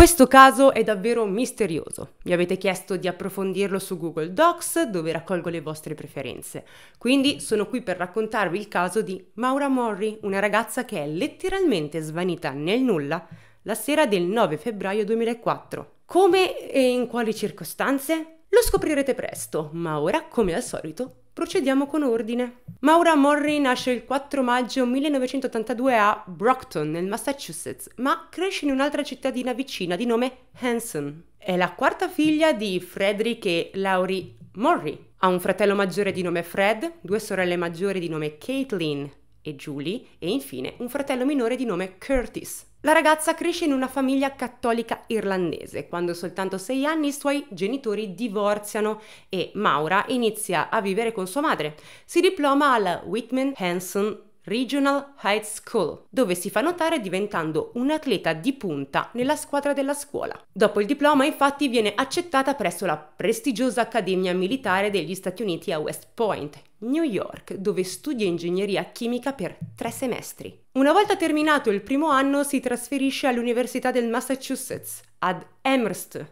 Questo caso è davvero misterioso. Mi avete chiesto di approfondirlo su Google Docs, dove raccolgo le vostre preferenze. Quindi sono qui per raccontarvi il caso di Maura Morri, una ragazza che è letteralmente svanita nel nulla la sera del 9 febbraio 2004. Come e in quali circostanze? Lo scoprirete presto, ma ora, come al solito, procediamo con ordine. Maura Morrie nasce il 4 maggio 1982 a Brockton, nel Massachusetts, ma cresce in un'altra cittadina vicina di nome Hanson. È la quarta figlia di Frederick e Laurie Morrie. Ha un fratello maggiore di nome Fred, due sorelle maggiori di nome Caitlin, e Julie e infine un fratello minore di nome Curtis. La ragazza cresce in una famiglia cattolica irlandese. Quando ha soltanto 6 anni i suoi genitori divorziano e Maura inizia a vivere con sua madre. Si diploma alla Whitman Hanson Regional High School, dove si fa notare diventando un atleta di punta nella squadra della scuola. Dopo il diploma, infatti, viene accettata presso la prestigiosa Accademia Militare degli Stati Uniti a West Point, New York, dove studia ingegneria chimica per tre semestri. Una volta terminato il primo anno, si trasferisce all'Università del Massachusetts, ad Amherst,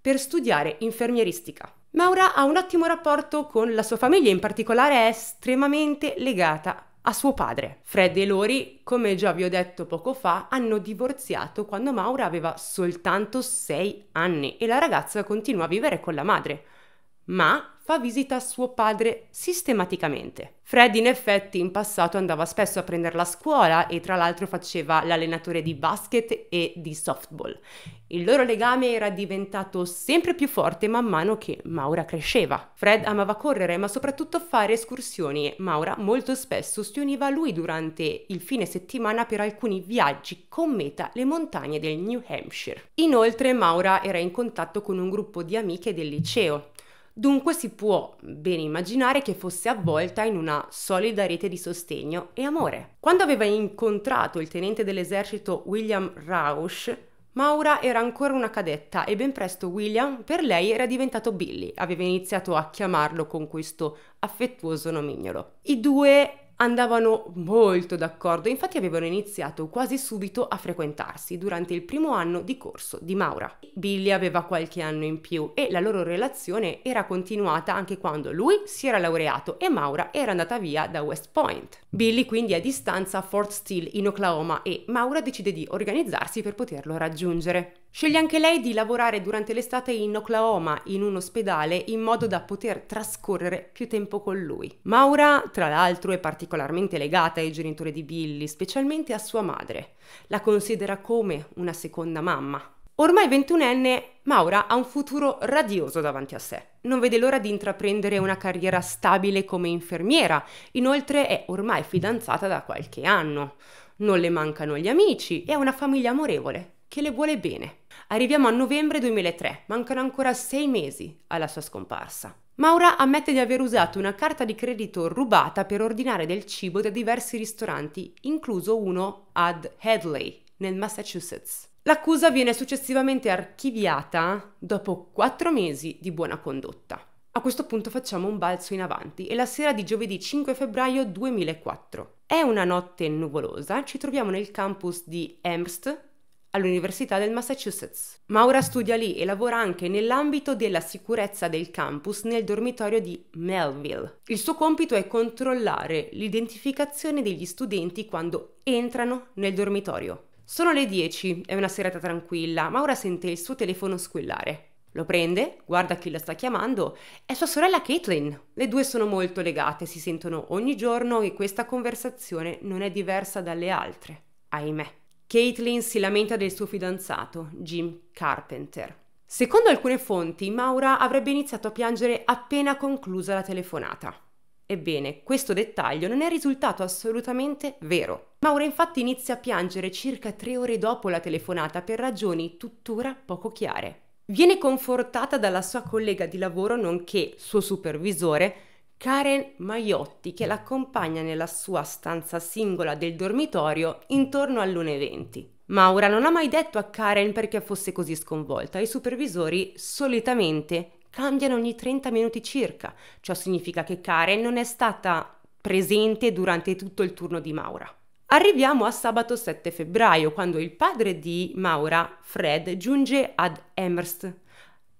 per studiare infermieristica. Maura ha un ottimo rapporto con la sua famiglia, in particolare è estremamente legata a suo padre. Fred e Lori, come già vi ho detto poco fa, hanno divorziato quando Maura aveva soltanto 6 anni e la ragazza continua a vivere con la madre ma fa visita a suo padre sistematicamente. Fred in effetti in passato andava spesso a prenderla a scuola e tra l'altro faceva l'allenatore di basket e di softball. Il loro legame era diventato sempre più forte man mano che Maura cresceva. Fred amava correre ma soprattutto fare escursioni e Maura molto spesso si univa a lui durante il fine settimana per alcuni viaggi con meta le montagne del New Hampshire. Inoltre Maura era in contatto con un gruppo di amiche del liceo, Dunque si può bene immaginare che fosse avvolta in una solida rete di sostegno e amore. Quando aveva incontrato il tenente dell'esercito William Rausch, Maura era ancora una cadetta e ben presto William per lei era diventato Billy, aveva iniziato a chiamarlo con questo affettuoso nomignolo. I due andavano molto d'accordo, infatti avevano iniziato quasi subito a frequentarsi durante il primo anno di corso di Maura. Billy aveva qualche anno in più e la loro relazione era continuata anche quando lui si era laureato e Maura era andata via da West Point. Billy quindi è a distanza a Fort Steele in Oklahoma e Maura decide di organizzarsi per poterlo raggiungere. Sceglie anche lei di lavorare durante l'estate in Oklahoma, in un ospedale, in modo da poter trascorrere più tempo con lui. Maura, tra l'altro, è particolarmente legata ai genitori di Billy, specialmente a sua madre. La considera come una seconda mamma. Ormai ventunenne, Maura ha un futuro radioso davanti a sé. Non vede l'ora di intraprendere una carriera stabile come infermiera, inoltre è ormai fidanzata da qualche anno. Non le mancano gli amici e ha una famiglia amorevole che le vuole bene. Arriviamo a novembre 2003, mancano ancora sei mesi alla sua scomparsa. Maura ammette di aver usato una carta di credito rubata per ordinare del cibo da diversi ristoranti, incluso uno ad Hadley, nel Massachusetts. L'accusa viene successivamente archiviata dopo quattro mesi di buona condotta. A questo punto facciamo un balzo in avanti e la sera di giovedì 5 febbraio 2004. È una notte nuvolosa, ci troviamo nel campus di Amherst, all'Università del Massachusetts. Maura studia lì e lavora anche nell'ambito della sicurezza del campus nel dormitorio di Melville. Il suo compito è controllare l'identificazione degli studenti quando entrano nel dormitorio. Sono le 10, è una serata tranquilla, Maura sente il suo telefono squillare. Lo prende, guarda chi la sta chiamando, è sua sorella Caitlin. Le due sono molto legate, si sentono ogni giorno e questa conversazione non è diversa dalle altre. Ahimè. Caitlin si lamenta del suo fidanzato, Jim Carpenter. Secondo alcune fonti, Maura avrebbe iniziato a piangere appena conclusa la telefonata. Ebbene, questo dettaglio non è risultato assolutamente vero. Maura infatti inizia a piangere circa tre ore dopo la telefonata per ragioni tuttora poco chiare. Viene confortata dalla sua collega di lavoro, nonché suo supervisore, Karen Maiotti che l'accompagna nella sua stanza singola del dormitorio intorno all'1.20. Maura non ha mai detto a Karen perché fosse così sconvolta. I supervisori solitamente cambiano ogni 30 minuti circa. Ciò significa che Karen non è stata presente durante tutto il turno di Maura. Arriviamo a sabato 7 febbraio, quando il padre di Maura, Fred, giunge ad Amherst,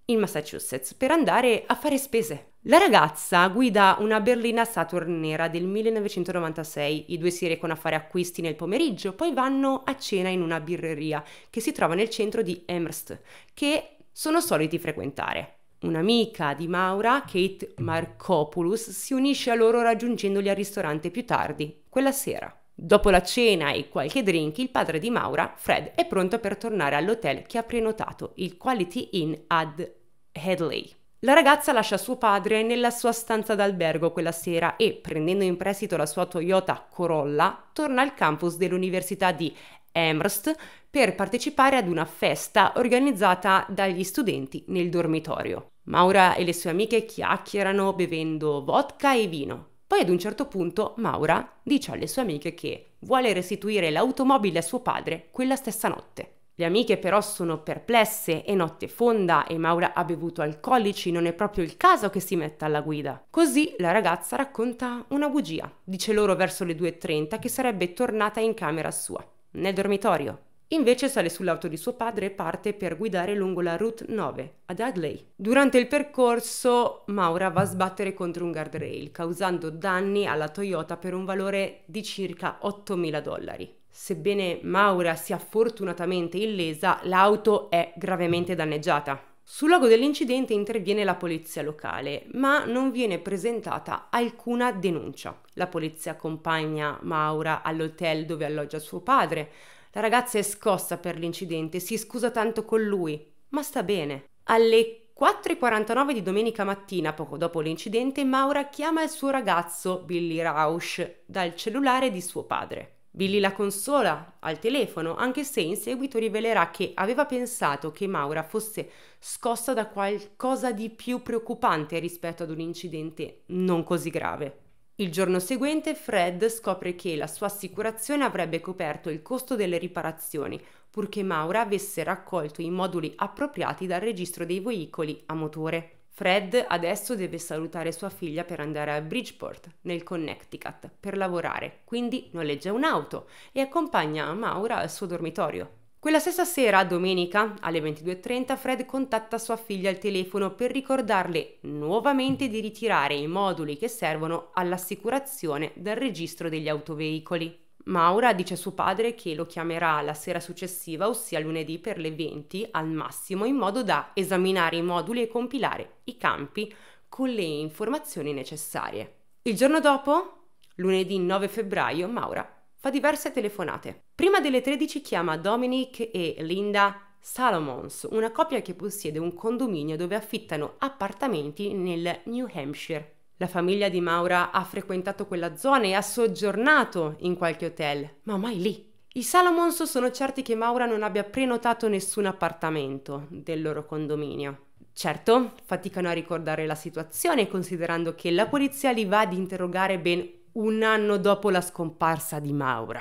in Massachusetts, per andare a fare spese. La ragazza guida una berlina Saturn nera del 1996, i due si recano a fare acquisti nel pomeriggio, poi vanno a cena in una birreria che si trova nel centro di Amherst, che sono soliti frequentare. Un'amica di Maura, Kate Markopoulos, si unisce a loro raggiungendoli al ristorante più tardi, quella sera. Dopo la cena e qualche drink, il padre di Maura, Fred, è pronto per tornare all'hotel che ha prenotato, il Quality Inn ad Headley. La ragazza lascia suo padre nella sua stanza d'albergo quella sera e, prendendo in prestito la sua Toyota Corolla, torna al campus dell'Università di Amherst per partecipare ad una festa organizzata dagli studenti nel dormitorio. Maura e le sue amiche chiacchierano bevendo vodka e vino. Poi ad un certo punto Maura dice alle sue amiche che vuole restituire l'automobile a suo padre quella stessa notte. Le amiche però sono perplesse, e notte fonda e Maura ha bevuto alcolici, non è proprio il caso che si metta alla guida. Così la ragazza racconta una bugia, dice loro verso le 2.30 che sarebbe tornata in camera sua, nel dormitorio. Invece sale sull'auto di suo padre e parte per guidare lungo la Route 9 a Dudley. Durante il percorso Maura va a sbattere contro un guardrail, causando danni alla Toyota per un valore di circa 8.000 dollari. Sebbene Maura sia fortunatamente illesa, l'auto è gravemente danneggiata. Sul luogo dell'incidente interviene la polizia locale, ma non viene presentata alcuna denuncia. La polizia accompagna Maura all'hotel dove alloggia suo padre. La ragazza è scossa per l'incidente, si scusa tanto con lui, ma sta bene. Alle 4.49 di domenica mattina, poco dopo l'incidente, Maura chiama il suo ragazzo, Billy Rausch, dal cellulare di suo padre. Billy la consola al telefono, anche se in seguito rivelerà che aveva pensato che Maura fosse scossa da qualcosa di più preoccupante rispetto ad un incidente non così grave. Il giorno seguente Fred scopre che la sua assicurazione avrebbe coperto il costo delle riparazioni, purché Maura avesse raccolto i moduli appropriati dal registro dei veicoli a motore. Fred adesso deve salutare sua figlia per andare a Bridgeport, nel Connecticut, per lavorare, quindi noleggia un'auto e accompagna Maura al suo dormitorio. Quella stessa sera, domenica, alle 22.30, Fred contatta sua figlia al telefono per ricordarle nuovamente di ritirare i moduli che servono all'assicurazione dal registro degli autoveicoli. Maura dice a suo padre che lo chiamerà la sera successiva, ossia lunedì per le 20 al massimo, in modo da esaminare i moduli e compilare i campi con le informazioni necessarie. Il giorno dopo, lunedì 9 febbraio, Maura fa diverse telefonate. Prima delle 13 chiama Dominic e Linda Salomons, una coppia che possiede un condominio dove affittano appartamenti nel New Hampshire. La famiglia di Maura ha frequentato quella zona e ha soggiornato in qualche hotel, ma mai lì. I Salomons sono certi che Maura non abbia prenotato nessun appartamento del loro condominio. Certo, faticano a ricordare la situazione considerando che la polizia li va ad interrogare ben un anno dopo la scomparsa di Maura.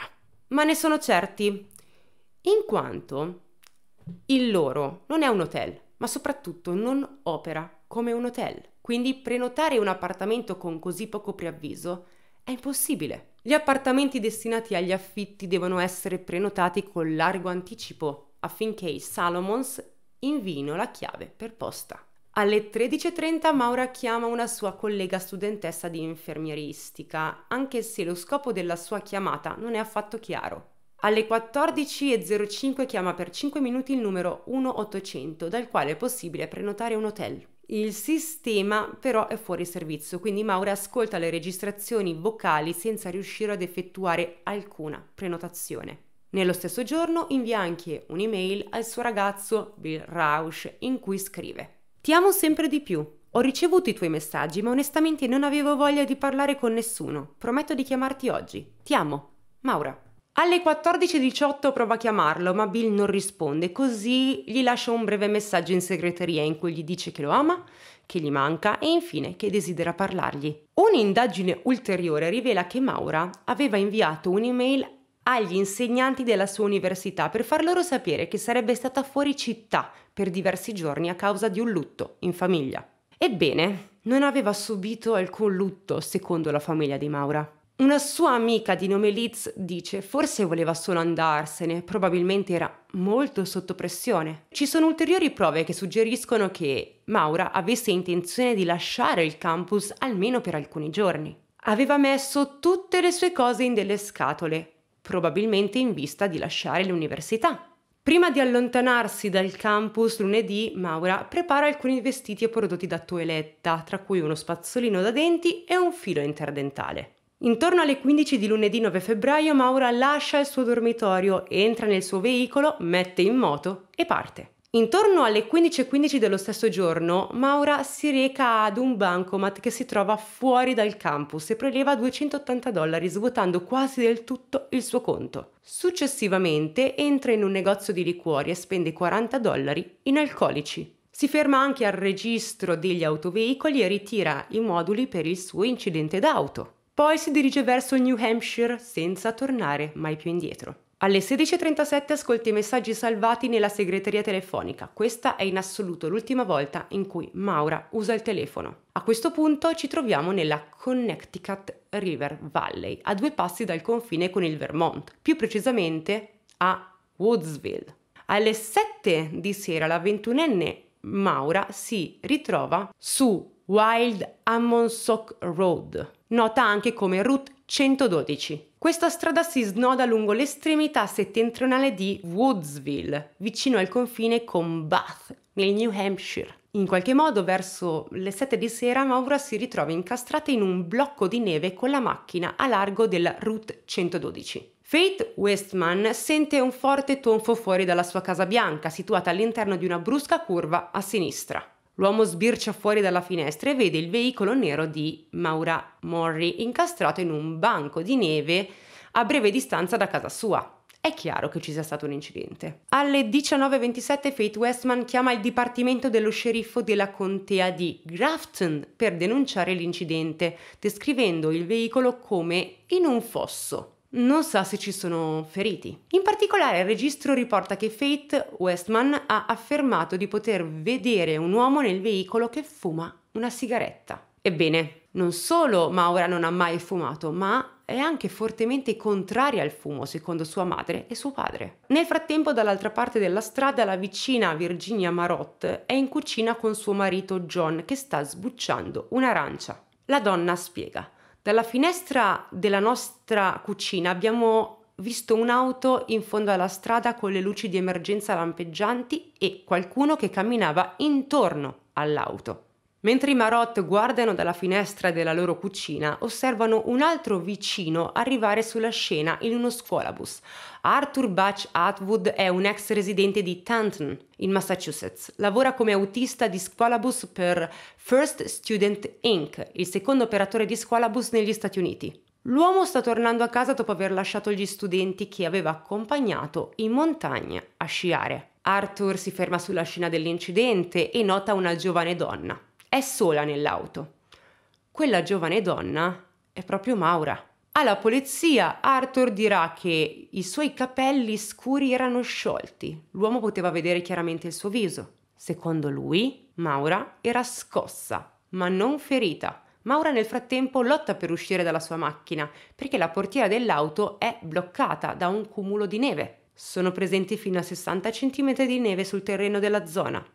Ma ne sono certi, in quanto il loro non è un hotel, ma soprattutto non opera come un hotel quindi prenotare un appartamento con così poco preavviso è impossibile. Gli appartamenti destinati agli affitti devono essere prenotati con largo anticipo affinché i Salomons invino la chiave per posta. Alle 13.30 Maura chiama una sua collega studentessa di infermieristica, anche se lo scopo della sua chiamata non è affatto chiaro. Alle 14.05 chiama per 5 minuti il numero 1800 dal quale è possibile prenotare un hotel. Il sistema però è fuori servizio, quindi Maura ascolta le registrazioni vocali senza riuscire ad effettuare alcuna prenotazione. Nello stesso giorno invia anche un'email al suo ragazzo Bill Rausch in cui scrive Ti amo sempre di più. Ho ricevuto i tuoi messaggi, ma onestamente non avevo voglia di parlare con nessuno. Prometto di chiamarti oggi. Ti amo. Maura. Alle 14.18 prova a chiamarlo, ma Bill non risponde, così gli lascia un breve messaggio in segreteria in cui gli dice che lo ama, che gli manca e infine che desidera parlargli. Un'indagine ulteriore rivela che Maura aveva inviato un'email agli insegnanti della sua università per far loro sapere che sarebbe stata fuori città per diversi giorni a causa di un lutto in famiglia. Ebbene, non aveva subito alcun lutto, secondo la famiglia di Maura. Una sua amica di nome Liz dice forse voleva solo andarsene, probabilmente era molto sotto pressione. Ci sono ulteriori prove che suggeriscono che Maura avesse intenzione di lasciare il campus almeno per alcuni giorni. Aveva messo tutte le sue cose in delle scatole, probabilmente in vista di lasciare l'università. Prima di allontanarsi dal campus lunedì, Maura prepara alcuni vestiti e prodotti da toeletta, tra cui uno spazzolino da denti e un filo interdentale. Intorno alle 15 di lunedì 9 febbraio Maura lascia il suo dormitorio, entra nel suo veicolo, mette in moto e parte. Intorno alle 15.15 .15 dello stesso giorno, Maura si reca ad un bancomat che si trova fuori dal campus e preleva 280 dollari, svuotando quasi del tutto il suo conto. Successivamente entra in un negozio di liquori e spende 40 dollari in alcolici. Si ferma anche al registro degli autoveicoli e ritira i moduli per il suo incidente d'auto. Poi si dirige verso New Hampshire senza tornare mai più indietro. Alle 16.37 ascolta i messaggi salvati nella segreteria telefonica. Questa è in assoluto l'ultima volta in cui Maura usa il telefono. A questo punto ci troviamo nella Connecticut River Valley, a due passi dal confine con il Vermont, più precisamente a Woodsville. Alle 7 di sera la ventunenne Maura si ritrova su Wild Ammonsock Road, nota anche come Route 112. Questa strada si snoda lungo l'estremità settentrionale di Woodsville, vicino al confine con Bath, nel New Hampshire. In qualche modo, verso le 7 di sera, Maura si ritrova incastrata in un blocco di neve con la macchina a largo della Route 112. Faith Westman sente un forte tonfo fuori dalla sua casa bianca, situata all'interno di una brusca curva a sinistra. L'uomo sbircia fuori dalla finestra e vede il veicolo nero di Maura Morri incastrato in un banco di neve a breve distanza da casa sua. È chiaro che ci sia stato un incidente. Alle 19.27 Faith Westman chiama il dipartimento dello sceriffo della contea di Grafton per denunciare l'incidente, descrivendo il veicolo come in un fosso non sa se ci sono feriti. In particolare il registro riporta che Faith Westman ha affermato di poter vedere un uomo nel veicolo che fuma una sigaretta. Ebbene, non solo Maura non ha mai fumato, ma è anche fortemente contraria al fumo, secondo sua madre e suo padre. Nel frattempo, dall'altra parte della strada, la vicina Virginia Marotte è in cucina con suo marito John che sta sbucciando un'arancia. La donna spiega. Dalla finestra della nostra cucina abbiamo visto un'auto in fondo alla strada con le luci di emergenza lampeggianti e qualcuno che camminava intorno all'auto. Mentre i Marot guardano dalla finestra della loro cucina, osservano un altro vicino arrivare sulla scena in uno scuolabus. Arthur Batch Atwood è un ex residente di Taunton, in Massachusetts. Lavora come autista di scuolabus per First Student Inc., il secondo operatore di scuolabus negli Stati Uniti. L'uomo sta tornando a casa dopo aver lasciato gli studenti che aveva accompagnato in montagna a sciare. Arthur si ferma sulla scena dell'incidente e nota una giovane donna. È sola nell'auto. Quella giovane donna è proprio Maura. Alla polizia Arthur dirà che i suoi capelli scuri erano sciolti, l'uomo poteva vedere chiaramente il suo viso. Secondo lui, Maura era scossa, ma non ferita. Maura nel frattempo lotta per uscire dalla sua macchina perché la portiera dell'auto è bloccata da un cumulo di neve. Sono presenti fino a 60 cm di neve sul terreno della zona.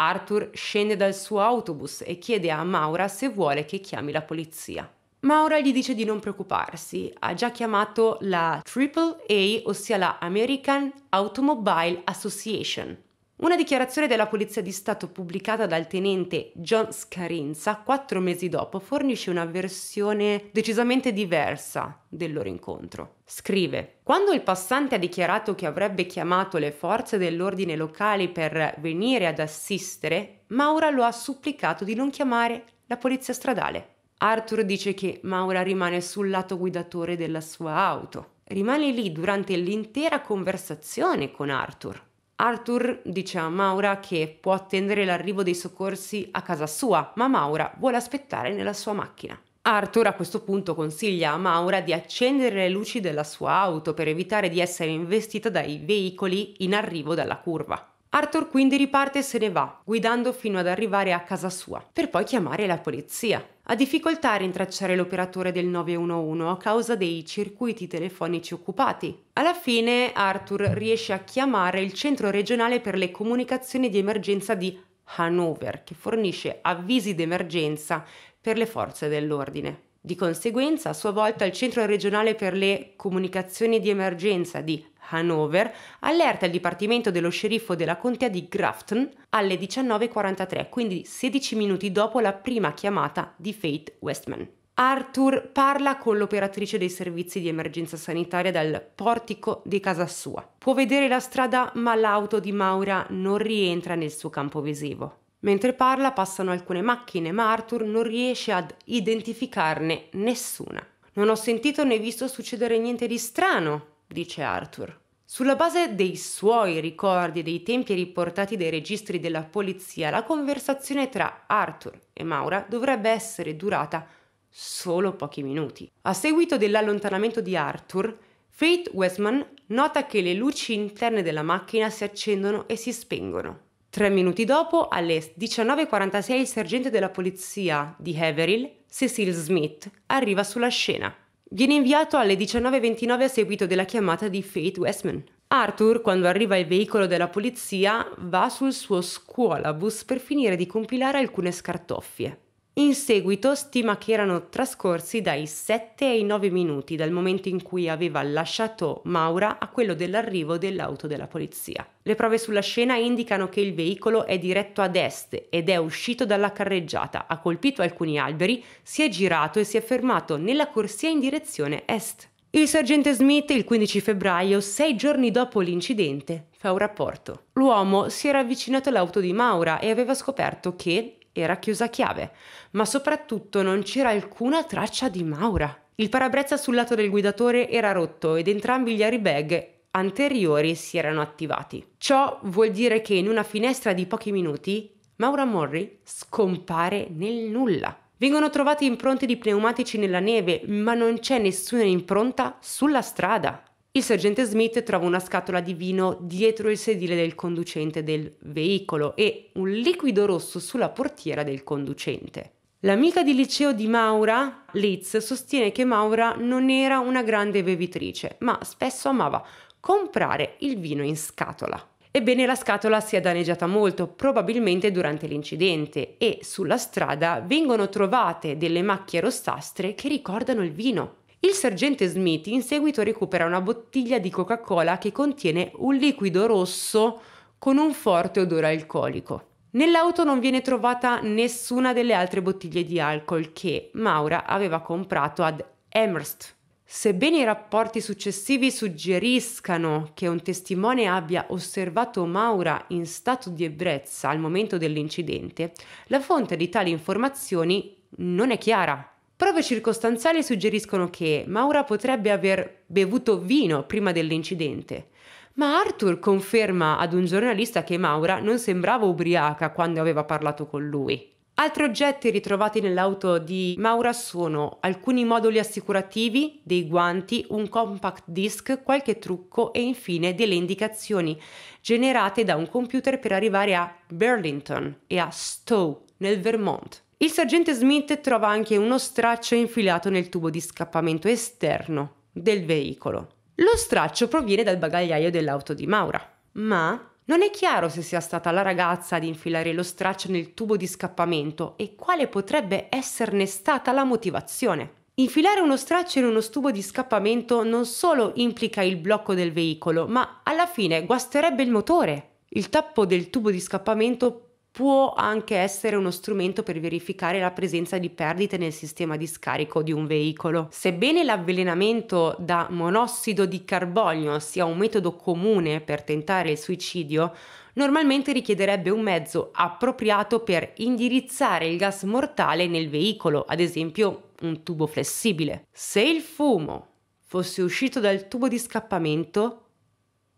Arthur scende dal suo autobus e chiede a Maura se vuole che chiami la polizia. Maura gli dice di non preoccuparsi, ha già chiamato la AAA, ossia la American Automobile Association, una dichiarazione della Polizia di Stato pubblicata dal tenente John Scarinza quattro mesi dopo fornisce una versione decisamente diversa del loro incontro. Scrive: Quando il passante ha dichiarato che avrebbe chiamato le forze dell'ordine locali per venire ad assistere, Maura lo ha supplicato di non chiamare la polizia stradale. Arthur dice che Maura rimane sul lato guidatore della sua auto. Rimane lì durante l'intera conversazione con Arthur Arthur dice a Maura che può attendere l'arrivo dei soccorsi a casa sua, ma Maura vuole aspettare nella sua macchina. Arthur a questo punto consiglia a Maura di accendere le luci della sua auto per evitare di essere investita dai veicoli in arrivo dalla curva. Arthur quindi riparte e se ne va, guidando fino ad arrivare a casa sua, per poi chiamare la polizia. Ha difficoltà a rintracciare l'operatore del 911 a causa dei circuiti telefonici occupati. Alla fine Arthur riesce a chiamare il centro regionale per le comunicazioni di emergenza di Hanover, che fornisce avvisi d'emergenza per le forze dell'ordine. Di conseguenza, a sua volta, il Centro regionale per le comunicazioni di emergenza di Hanover allerta il Dipartimento dello Sceriffo della Contea di Grafton alle 19.43, quindi 16 minuti dopo la prima chiamata di Faith Westman. Arthur parla con l'operatrice dei servizi di emergenza sanitaria dal portico di casa sua. Può vedere la strada, ma l'auto di Maura non rientra nel suo campo visivo. Mentre parla passano alcune macchine, ma Arthur non riesce ad identificarne nessuna. Non ho sentito né visto succedere niente di strano, dice Arthur. Sulla base dei suoi ricordi e dei tempi riportati dai registri della polizia, la conversazione tra Arthur e Maura dovrebbe essere durata solo pochi minuti. A seguito dell'allontanamento di Arthur, Faith Westman nota che le luci interne della macchina si accendono e si spengono. Tre minuti dopo, alle 19.46, il sergente della polizia di Haverill, Cecil Smith, arriva sulla scena. Viene inviato alle 19.29 a seguito della chiamata di Faith Westman. Arthur, quando arriva il veicolo della polizia, va sul suo scuolabus per finire di compilare alcune scartoffie. In seguito stima che erano trascorsi dai 7 ai 9 minuti dal momento in cui aveva lasciato Maura a quello dell'arrivo dell'auto della polizia. Le prove sulla scena indicano che il veicolo è diretto ad est ed è uscito dalla carreggiata, ha colpito alcuni alberi, si è girato e si è fermato nella corsia in direzione est. Il sergente Smith il 15 febbraio, sei giorni dopo l'incidente, fa un rapporto. L'uomo si era avvicinato all'auto di Maura e aveva scoperto che, era chiusa a chiave, ma soprattutto non c'era alcuna traccia di Maura. Il parabrezza sul lato del guidatore era rotto ed entrambi gli airbag anteriori si erano attivati. Ciò vuol dire che in una finestra di pochi minuti Maura Morri scompare nel nulla. Vengono trovate impronte di pneumatici nella neve, ma non c'è nessuna impronta sulla strada. Il sergente Smith trova una scatola di vino dietro il sedile del conducente del veicolo e un liquido rosso sulla portiera del conducente. L'amica di liceo di Maura, Liz, sostiene che Maura non era una grande bevitrice, ma spesso amava comprare il vino in scatola. Ebbene, la scatola si è danneggiata molto, probabilmente durante l'incidente, e sulla strada vengono trovate delle macchie rossastre che ricordano il vino. Il sergente Smith in seguito recupera una bottiglia di Coca-Cola che contiene un liquido rosso con un forte odore alcolico. Nell'auto non viene trovata nessuna delle altre bottiglie di alcol che Maura aveva comprato ad Amherst. Sebbene i rapporti successivi suggeriscano che un testimone abbia osservato Maura in stato di ebbrezza al momento dell'incidente, la fonte di tali informazioni non è chiara. Prove circostanziali suggeriscono che Maura potrebbe aver bevuto vino prima dell'incidente, ma Arthur conferma ad un giornalista che Maura non sembrava ubriaca quando aveva parlato con lui. Altri oggetti ritrovati nell'auto di Maura sono alcuni moduli assicurativi, dei guanti, un compact disc, qualche trucco e infine delle indicazioni generate da un computer per arrivare a Burlington e a Stowe nel Vermont. Il sergente Smith trova anche uno straccio infilato nel tubo di scappamento esterno del veicolo. Lo straccio proviene dal bagagliaio dell'auto di Maura, ma non è chiaro se sia stata la ragazza ad infilare lo straccio nel tubo di scappamento e quale potrebbe esserne stata la motivazione. Infilare uno straccio in uno stubo di scappamento non solo implica il blocco del veicolo, ma alla fine guasterebbe il motore. Il tappo del tubo di scappamento può anche essere uno strumento per verificare la presenza di perdite nel sistema di scarico di un veicolo. Sebbene l'avvelenamento da monossido di carbonio sia un metodo comune per tentare il suicidio, normalmente richiederebbe un mezzo appropriato per indirizzare il gas mortale nel veicolo, ad esempio un tubo flessibile. Se il fumo fosse uscito dal tubo di scappamento,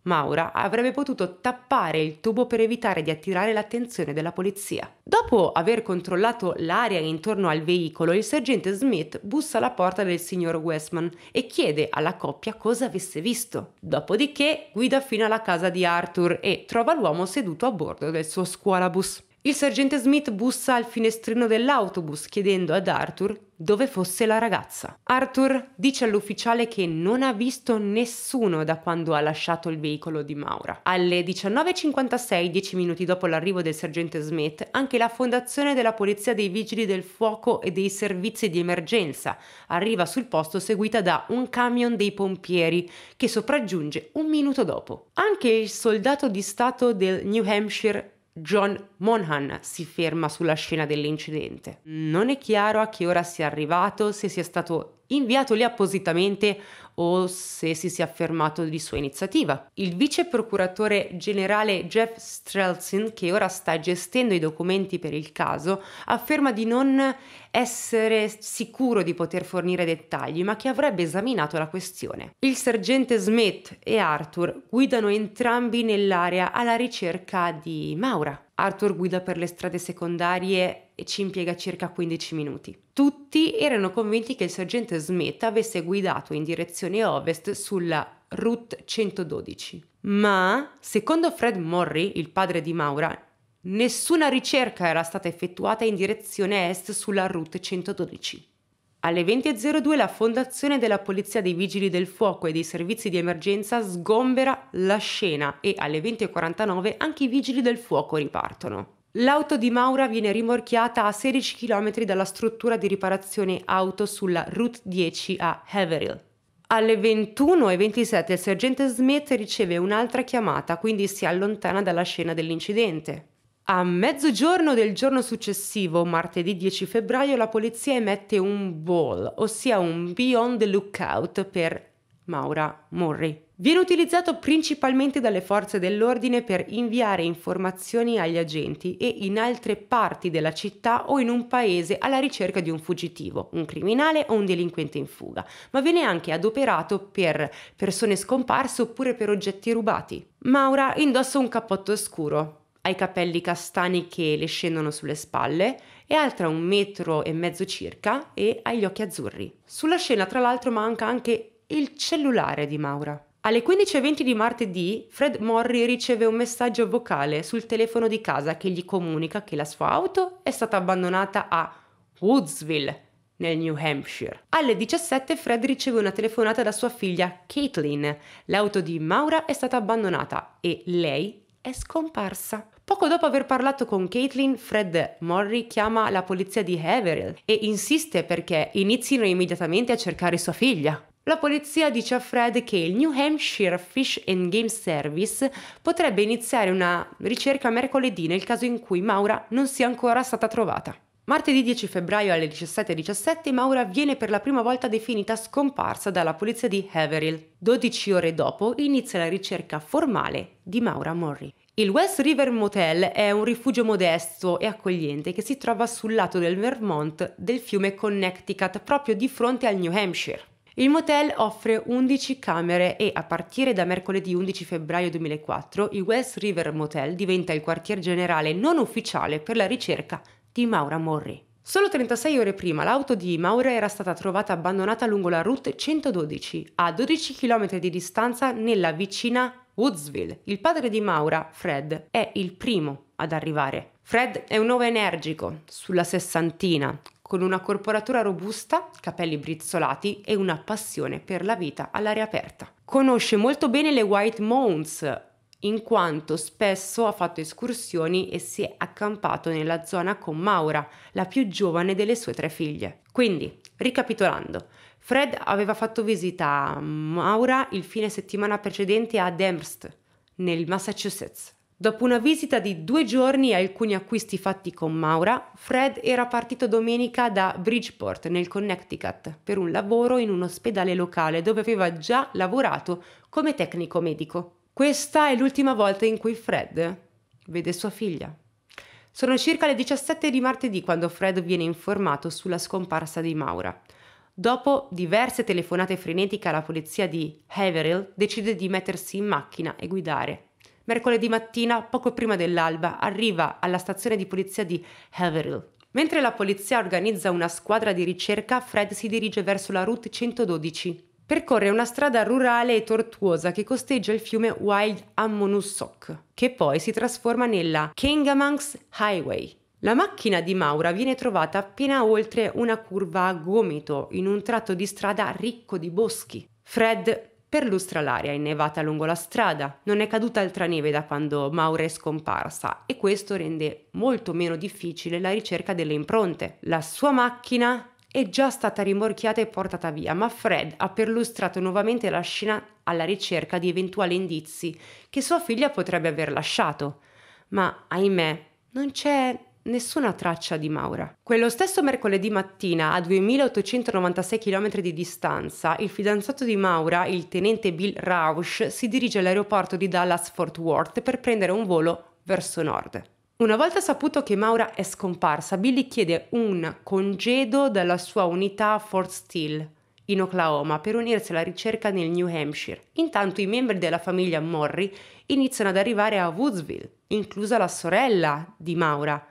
Maura avrebbe potuto tappare il tubo per evitare di attirare l'attenzione della polizia. Dopo aver controllato l'area intorno al veicolo, il sergente Smith bussa alla porta del signor Westman e chiede alla coppia cosa avesse visto. Dopodiché guida fino alla casa di Arthur e trova l'uomo seduto a bordo del suo squalabus. Il sergente Smith bussa al finestrino dell'autobus chiedendo ad Arthur dove fosse la ragazza. Arthur dice all'ufficiale che non ha visto nessuno da quando ha lasciato il veicolo di Maura. Alle 19.56, dieci minuti dopo l'arrivo del sergente Smith, anche la fondazione della Polizia dei Vigili del Fuoco e dei Servizi di Emergenza arriva sul posto seguita da un camion dei pompieri che sopraggiunge un minuto dopo. Anche il soldato di Stato del New Hampshire John Monahan si ferma sulla scena dell'incidente. Non è chiaro a che ora sia arrivato, se sia stato inviatoli appositamente o se si sia affermato di sua iniziativa. Il vice procuratore generale Jeff Strelzin, che ora sta gestendo i documenti per il caso, afferma di non essere sicuro di poter fornire dettagli, ma che avrebbe esaminato la questione. Il sergente Smith e Arthur guidano entrambi nell'area alla ricerca di Maura. Arthur guida per le strade secondarie e ci impiega circa 15 minuti. Tutti erano convinti che il sergente Smith avesse guidato in direzione ovest sulla Route 112. Ma, secondo Fred Morry, il padre di Maura, nessuna ricerca era stata effettuata in direzione est sulla Route 112. Alle 20.02 la Fondazione della Polizia dei Vigili del Fuoco e dei Servizi di Emergenza sgombera la scena e alle 20.49 anche i Vigili del Fuoco ripartono. L'auto di Maura viene rimorchiata a 16 km dalla struttura di riparazione auto sulla Route 10 a Haverhill. Alle 21.27 il sergente Smith riceve un'altra chiamata, quindi si allontana dalla scena dell'incidente. A mezzogiorno del giorno successivo, martedì 10 febbraio, la polizia emette un ball, ossia un Beyond the Lookout per Maura Murray. Viene utilizzato principalmente dalle forze dell'ordine per inviare informazioni agli agenti e in altre parti della città o in un paese alla ricerca di un fuggitivo, un criminale o un delinquente in fuga, ma viene anche adoperato per persone scomparse oppure per oggetti rubati. Maura indossa un cappotto scuro, ha i capelli castani che le scendono sulle spalle è alta un metro e mezzo circa e ha gli occhi azzurri. Sulla scena tra l'altro manca anche il cellulare di Maura. Alle 15.20 di martedì, Fred Morri riceve un messaggio vocale sul telefono di casa che gli comunica che la sua auto è stata abbandonata a Woodsville, nel New Hampshire. Alle 17 Fred riceve una telefonata da sua figlia Caitlin. L'auto di Maura è stata abbandonata e lei è scomparsa. Poco dopo aver parlato con Caitlin, Fred Morry chiama la polizia di Haverhill e insiste perché inizino immediatamente a cercare sua figlia. La polizia dice a Fred che il New Hampshire Fish and Game Service potrebbe iniziare una ricerca mercoledì nel caso in cui Maura non sia ancora stata trovata. Martedì 10 febbraio alle 17.17 Maura viene per la prima volta definita scomparsa dalla polizia di Haverhill. 12 ore dopo inizia la ricerca formale di Maura Morrie. Il West River Motel è un rifugio modesto e accogliente che si trova sul lato del Vermont del fiume Connecticut, proprio di fronte al New Hampshire. Il motel offre 11 camere e a partire da mercoledì 11 febbraio 2004 il West River Motel diventa il quartier generale non ufficiale per la ricerca di Maura Morri. Solo 36 ore prima l'auto di Maura era stata trovata abbandonata lungo la Route 112, a 12 km di distanza nella vicina Woodsville. Il padre di Maura, Fred, è il primo ad arrivare. Fred è un uomo energico, sulla sessantina, con una corporatura robusta, capelli brizzolati e una passione per la vita all'aria aperta. Conosce molto bene le White Mounds, in quanto spesso ha fatto escursioni e si è accampato nella zona con Maura, la più giovane delle sue tre figlie. Quindi, ricapitolando, Fred aveva fatto visita a Maura il fine settimana precedente ad Amherst, nel Massachusetts, Dopo una visita di due giorni e alcuni acquisti fatti con Maura, Fred era partito domenica da Bridgeport, nel Connecticut, per un lavoro in un ospedale locale dove aveva già lavorato come tecnico medico. Questa è l'ultima volta in cui Fred vede sua figlia. Sono circa le 17 di martedì quando Fred viene informato sulla scomparsa di Maura. Dopo diverse telefonate frenetiche alla polizia di Haverhill, decide di mettersi in macchina e guidare Mercoledì mattina, poco prima dell'alba, arriva alla stazione di polizia di Haverhill. Mentre la polizia organizza una squadra di ricerca, Fred si dirige verso la Route 112. Percorre una strada rurale e tortuosa che costeggia il fiume Wild Ammonussock, che poi si trasforma nella Kengamanx Highway. La macchina di Maura viene trovata appena oltre una curva a gomito in un tratto di strada ricco di boschi. Fred Perlustra l'aria innevata lungo la strada, non è caduta altra neve da quando Maura è scomparsa e questo rende molto meno difficile la ricerca delle impronte. La sua macchina è già stata rimorchiata e portata via, ma Fred ha perlustrato nuovamente la scena alla ricerca di eventuali indizi che sua figlia potrebbe aver lasciato. Ma ahimè, non c'è nessuna traccia di Maura. Quello stesso mercoledì mattina, a 2896 km di distanza, il fidanzato di Maura, il tenente Bill Rausch, si dirige all'aeroporto di Dallas-Fort Worth per prendere un volo verso nord. Una volta saputo che Maura è scomparsa, Billy chiede un congedo dalla sua unità a Fort Steele in Oklahoma per unirsi alla ricerca nel New Hampshire. Intanto i membri della famiglia Morri iniziano ad arrivare a Woodsville, inclusa la sorella di Maura,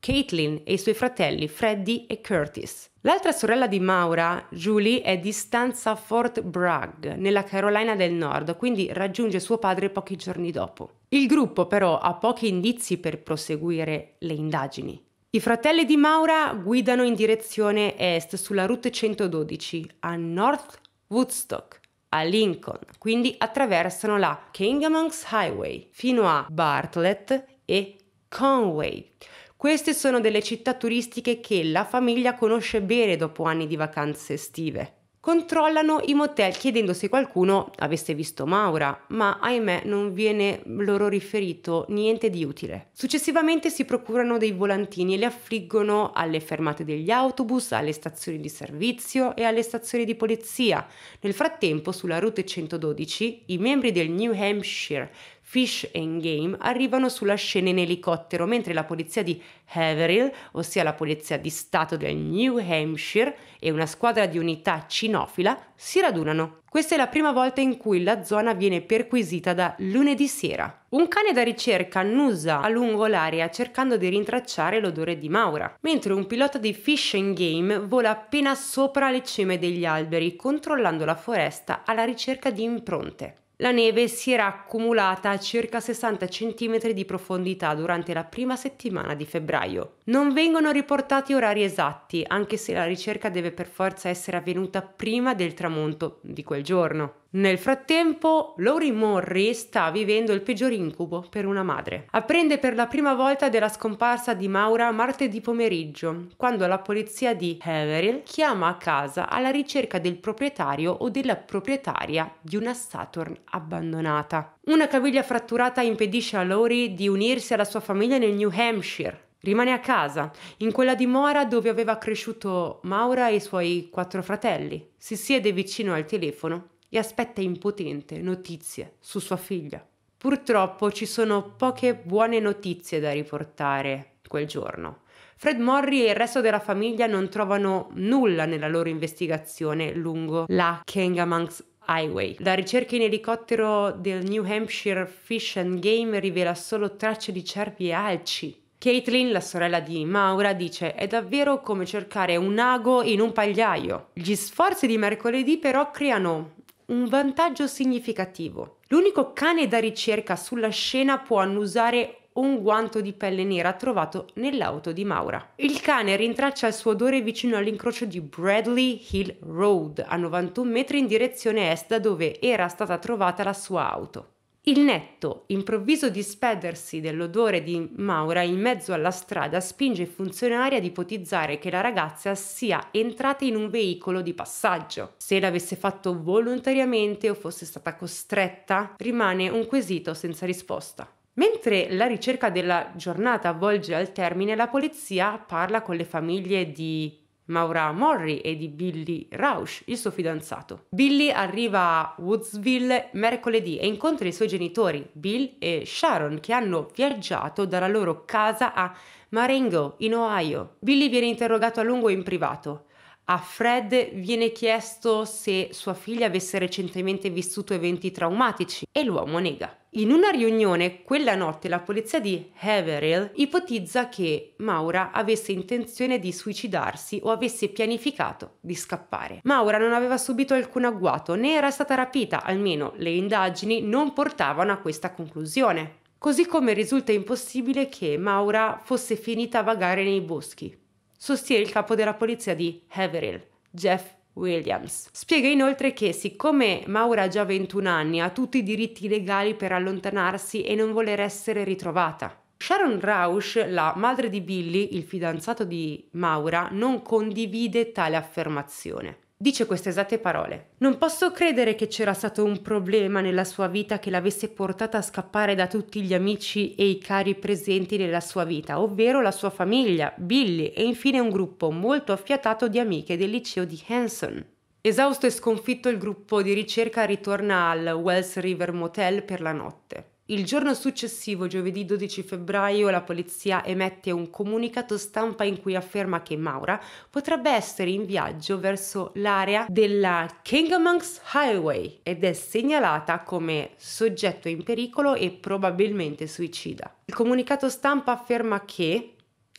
Caitlin e i suoi fratelli Freddy e Curtis. L'altra sorella di Maura, Julie, è di stanza a Fort Bragg, nella Carolina del Nord, quindi raggiunge suo padre pochi giorni dopo. Il gruppo però ha pochi indizi per proseguire le indagini. I fratelli di Maura guidano in direzione est sulla Route 112 a North Woodstock, a Lincoln, quindi attraversano la Kingamonks Highway fino a Bartlett e Conway queste sono delle città turistiche che la famiglia conosce bene dopo anni di vacanze estive. Controllano i motel chiedendo se qualcuno avesse visto Maura, ma ahimè non viene loro riferito niente di utile. Successivamente si procurano dei volantini e li affliggono alle fermate degli autobus, alle stazioni di servizio e alle stazioni di polizia. Nel frattempo, sulla Route 112, i membri del New Hampshire Fish and Game arrivano sulla scena in elicottero, mentre la polizia di Haverhill, ossia la polizia di Stato del New Hampshire, e una squadra di unità cinofila si radunano. Questa è la prima volta in cui la zona viene perquisita da lunedì sera. Un cane da ricerca annusa a lungo l'area cercando di rintracciare l'odore di Maura, mentre un pilota di Fish and Game vola appena sopra le cime degli alberi, controllando la foresta alla ricerca di impronte la neve si era accumulata a circa 60 cm di profondità durante la prima settimana di febbraio. Non vengono riportati orari esatti, anche se la ricerca deve per forza essere avvenuta prima del tramonto di quel giorno. Nel frattempo, Lori Morri sta vivendo il peggior incubo per una madre. Apprende per la prima volta della scomparsa di Maura martedì pomeriggio, quando la polizia di Haverhill chiama a casa alla ricerca del proprietario o della proprietaria di una Saturn abbandonata. Una caviglia fratturata impedisce a Lori di unirsi alla sua famiglia nel New Hampshire, Rimane a casa, in quella dimora dove aveva cresciuto Maura e i suoi quattro fratelli. Si siede vicino al telefono e aspetta impotente notizie su sua figlia. Purtroppo ci sono poche buone notizie da riportare quel giorno. Fred Morri e il resto della famiglia non trovano nulla nella loro investigazione lungo la Kengamanx Highway. La ricerca in elicottero del New Hampshire Fish and Game rivela solo tracce di cervi e alci. Caitlin, la sorella di Maura, dice è davvero come cercare un ago in un pagliaio. Gli sforzi di mercoledì però creano un vantaggio significativo. L'unico cane da ricerca sulla scena può annusare un guanto di pelle nera trovato nell'auto di Maura. Il cane rintraccia il suo odore vicino all'incrocio di Bradley Hill Road, a 91 metri in direzione est da dove era stata trovata la sua auto. Il netto, improvviso dispedersi dell'odore di Maura in mezzo alla strada spinge i funzionari ad ipotizzare che la ragazza sia entrata in un veicolo di passaggio. Se l'avesse fatto volontariamente o fosse stata costretta, rimane un quesito senza risposta. Mentre la ricerca della giornata avvolge al termine, la polizia parla con le famiglie di Maura Morri e di Billy Rausch, il suo fidanzato. Billy arriva a Woodsville mercoledì e incontra i suoi genitori, Bill e Sharon, che hanno viaggiato dalla loro casa a Marengo, in Ohio. Billy viene interrogato a lungo in privato. A Fred viene chiesto se sua figlia avesse recentemente vissuto eventi traumatici e l'uomo nega. In una riunione quella notte la polizia di Haverhill ipotizza che Maura avesse intenzione di suicidarsi o avesse pianificato di scappare. Maura non aveva subito alcun agguato né era stata rapita, almeno le indagini non portavano a questa conclusione. Così come risulta impossibile che Maura fosse finita a vagare nei boschi sostiene il capo della polizia di Haverhill, Jeff Williams. Spiega inoltre che siccome Maura ha già 21 anni ha tutti i diritti legali per allontanarsi e non voler essere ritrovata. Sharon Rausch, la madre di Billy, il fidanzato di Maura, non condivide tale affermazione. Dice queste esatte parole. Non posso credere che c'era stato un problema nella sua vita che l'avesse portata a scappare da tutti gli amici e i cari presenti nella sua vita, ovvero la sua famiglia, Billy e infine un gruppo molto affiatato di amiche del liceo di Hanson. Esausto e sconfitto il gruppo di ricerca ritorna al Wells River Motel per la notte. Il giorno successivo, giovedì 12 febbraio, la polizia emette un comunicato stampa in cui afferma che Maura potrebbe essere in viaggio verso l'area della Kingamonks Highway ed è segnalata come soggetto in pericolo e probabilmente suicida. Il comunicato stampa afferma che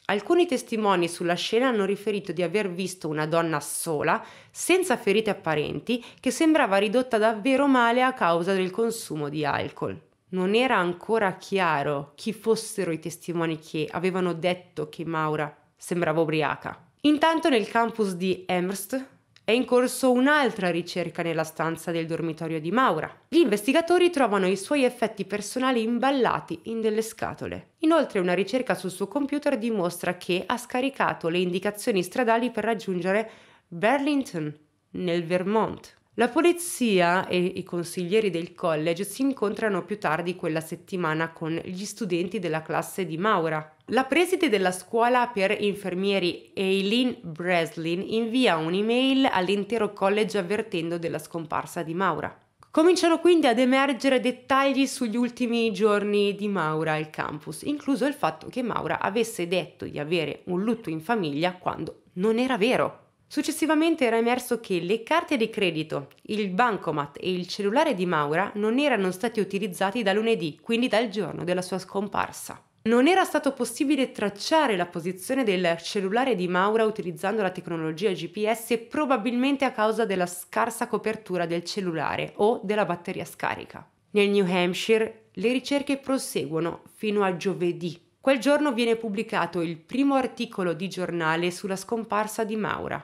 Alcuni testimoni sulla scena hanno riferito di aver visto una donna sola, senza ferite apparenti, che sembrava ridotta davvero male a causa del consumo di alcol non era ancora chiaro chi fossero i testimoni che avevano detto che Maura sembrava ubriaca. Intanto nel campus di Amherst è in corso un'altra ricerca nella stanza del dormitorio di Maura. Gli investigatori trovano i suoi effetti personali imballati in delle scatole. Inoltre una ricerca sul suo computer dimostra che ha scaricato le indicazioni stradali per raggiungere Burlington, nel Vermont. La polizia e i consiglieri del college si incontrano più tardi quella settimana con gli studenti della classe di Maura. La preside della scuola per infermieri Eileen Breslin invia un'email all'intero college avvertendo della scomparsa di Maura. Cominciano quindi ad emergere dettagli sugli ultimi giorni di Maura al campus, incluso il fatto che Maura avesse detto di avere un lutto in famiglia quando non era vero. Successivamente era emerso che le carte di credito, il bancomat e il cellulare di Maura non erano stati utilizzati da lunedì, quindi dal giorno della sua scomparsa. Non era stato possibile tracciare la posizione del cellulare di Maura utilizzando la tecnologia GPS probabilmente a causa della scarsa copertura del cellulare o della batteria scarica. Nel New Hampshire le ricerche proseguono fino a giovedì. Quel giorno viene pubblicato il primo articolo di giornale sulla scomparsa di Maura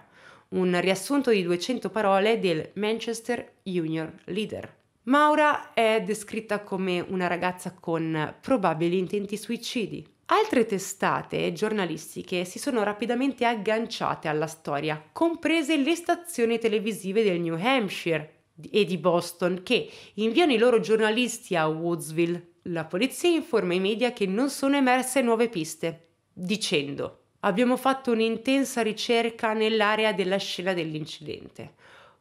un riassunto di 200 parole del Manchester Junior Leader. Maura è descritta come una ragazza con probabili intenti suicidi. Altre testate giornalistiche si sono rapidamente agganciate alla storia, comprese le stazioni televisive del New Hampshire e di Boston, che inviano i loro giornalisti a Woodsville. La polizia informa i media che non sono emerse nuove piste, dicendo Abbiamo fatto un'intensa ricerca nell'area della scena dell'incidente.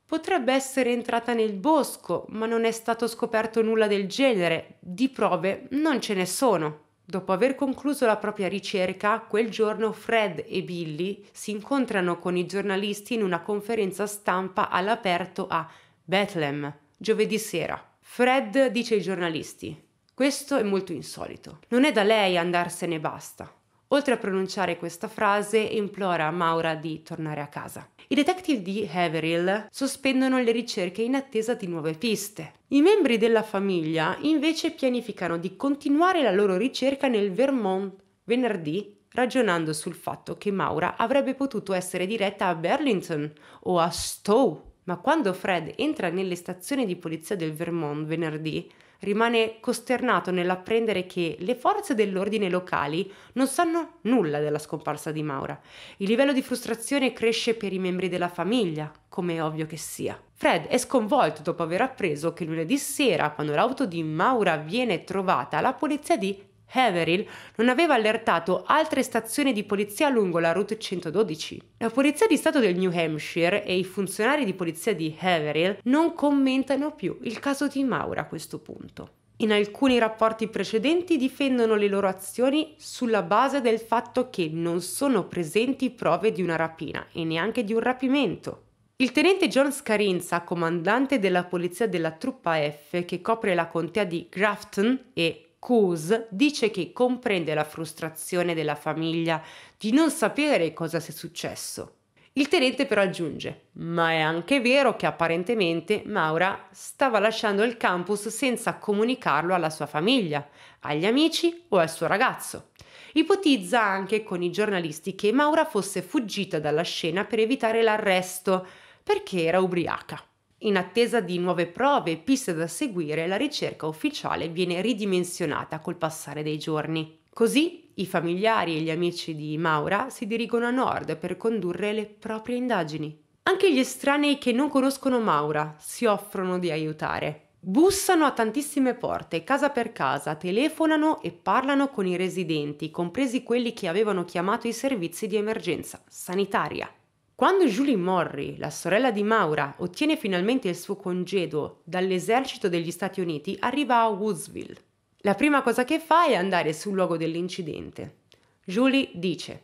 Potrebbe essere entrata nel bosco, ma non è stato scoperto nulla del genere. Di prove non ce ne sono. Dopo aver concluso la propria ricerca, quel giorno Fred e Billy si incontrano con i giornalisti in una conferenza stampa all'aperto a Bethlehem, giovedì sera. Fred dice ai giornalisti: Questo è molto insolito. Non è da lei andarsene basta. Oltre a pronunciare questa frase, implora Maura di tornare a casa. I detective di Haverill sospendono le ricerche in attesa di nuove piste. I membri della famiglia invece pianificano di continuare la loro ricerca nel Vermont venerdì ragionando sul fatto che Maura avrebbe potuto essere diretta a Burlington o a Stowe. Ma quando Fred entra nelle stazioni di polizia del Vermont venerdì, rimane costernato nell'apprendere che le forze dell'ordine locali non sanno nulla della scomparsa di Maura. Il livello di frustrazione cresce per i membri della famiglia, come è ovvio che sia. Fred è sconvolto dopo aver appreso che lunedì sera, quando l'auto di Maura viene trovata, la polizia di Haverhill non aveva allertato altre stazioni di polizia lungo la Route 112. La Polizia di Stato del New Hampshire e i funzionari di polizia di Haverhill non commentano più il caso di Maura a questo punto. In alcuni rapporti precedenti difendono le loro azioni sulla base del fatto che non sono presenti prove di una rapina e neanche di un rapimento. Il tenente John Scarinza, comandante della polizia della truppa F che copre la contea di Grafton e Coos dice che comprende la frustrazione della famiglia di non sapere cosa sia successo. Il tenente però aggiunge, ma è anche vero che apparentemente Maura stava lasciando il campus senza comunicarlo alla sua famiglia, agli amici o al suo ragazzo. Ipotizza anche con i giornalisti che Maura fosse fuggita dalla scena per evitare l'arresto perché era ubriaca. In attesa di nuove prove e piste da seguire, la ricerca ufficiale viene ridimensionata col passare dei giorni. Così i familiari e gli amici di Maura si dirigono a nord per condurre le proprie indagini. Anche gli estranei che non conoscono Maura si offrono di aiutare. Bussano a tantissime porte, casa per casa, telefonano e parlano con i residenti, compresi quelli che avevano chiamato i servizi di emergenza sanitaria. Quando Julie Morri, la sorella di Maura, ottiene finalmente il suo congedo dall'esercito degli Stati Uniti, arriva a Woodsville. La prima cosa che fa è andare sul luogo dell'incidente. Julie dice: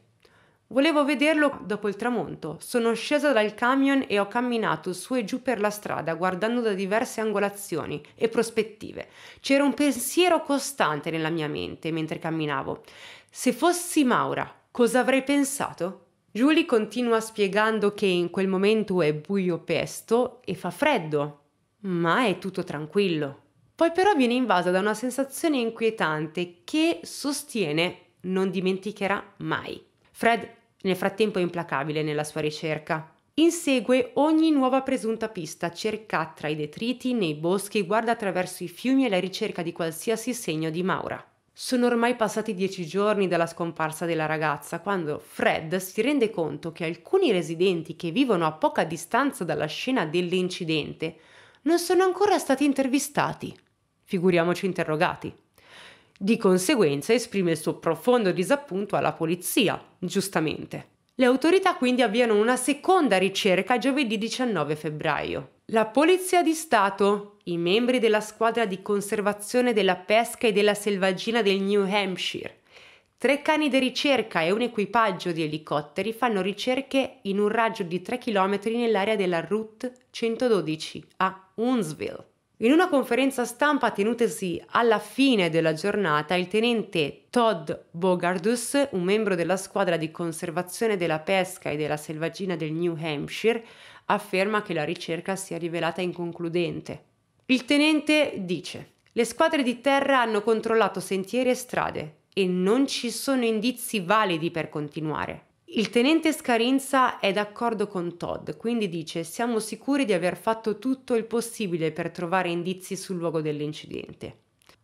Volevo vederlo dopo il tramonto. Sono scesa dal camion e ho camminato su e giù per la strada guardando da diverse angolazioni e prospettive. C'era un pensiero costante nella mia mente mentre camminavo. Se fossi Maura, cosa avrei pensato? Julie continua spiegando che in quel momento è buio pesto e fa freddo, ma è tutto tranquillo. Poi però viene invasa da una sensazione inquietante che sostiene non dimenticherà mai. Fred nel frattempo è implacabile nella sua ricerca. Insegue ogni nuova presunta pista, cerca tra i detriti, nei boschi, guarda attraverso i fiumi alla ricerca di qualsiasi segno di Maura. Sono ormai passati dieci giorni dalla scomparsa della ragazza quando Fred si rende conto che alcuni residenti che vivono a poca distanza dalla scena dell'incidente non sono ancora stati intervistati, figuriamoci interrogati. Di conseguenza esprime il suo profondo disappunto alla polizia, giustamente. Le autorità quindi avviano una seconda ricerca giovedì 19 febbraio. La Polizia di Stato, i membri della squadra di conservazione della pesca e della selvaggina del New Hampshire, tre cani di ricerca e un equipaggio di elicotteri fanno ricerche in un raggio di 3 km nell'area della Route 112 a Huntsville. In una conferenza stampa tenutasi alla fine della giornata, il tenente Todd Bogardus, un membro della squadra di conservazione della pesca e della selvaggina del New Hampshire, afferma che la ricerca si è rivelata inconcludente. Il tenente dice: Le squadre di terra hanno controllato sentieri e strade e non ci sono indizi validi per continuare. Il tenente Scarinza è d'accordo con Todd, quindi dice: Siamo sicuri di aver fatto tutto il possibile per trovare indizi sul luogo dell'incidente.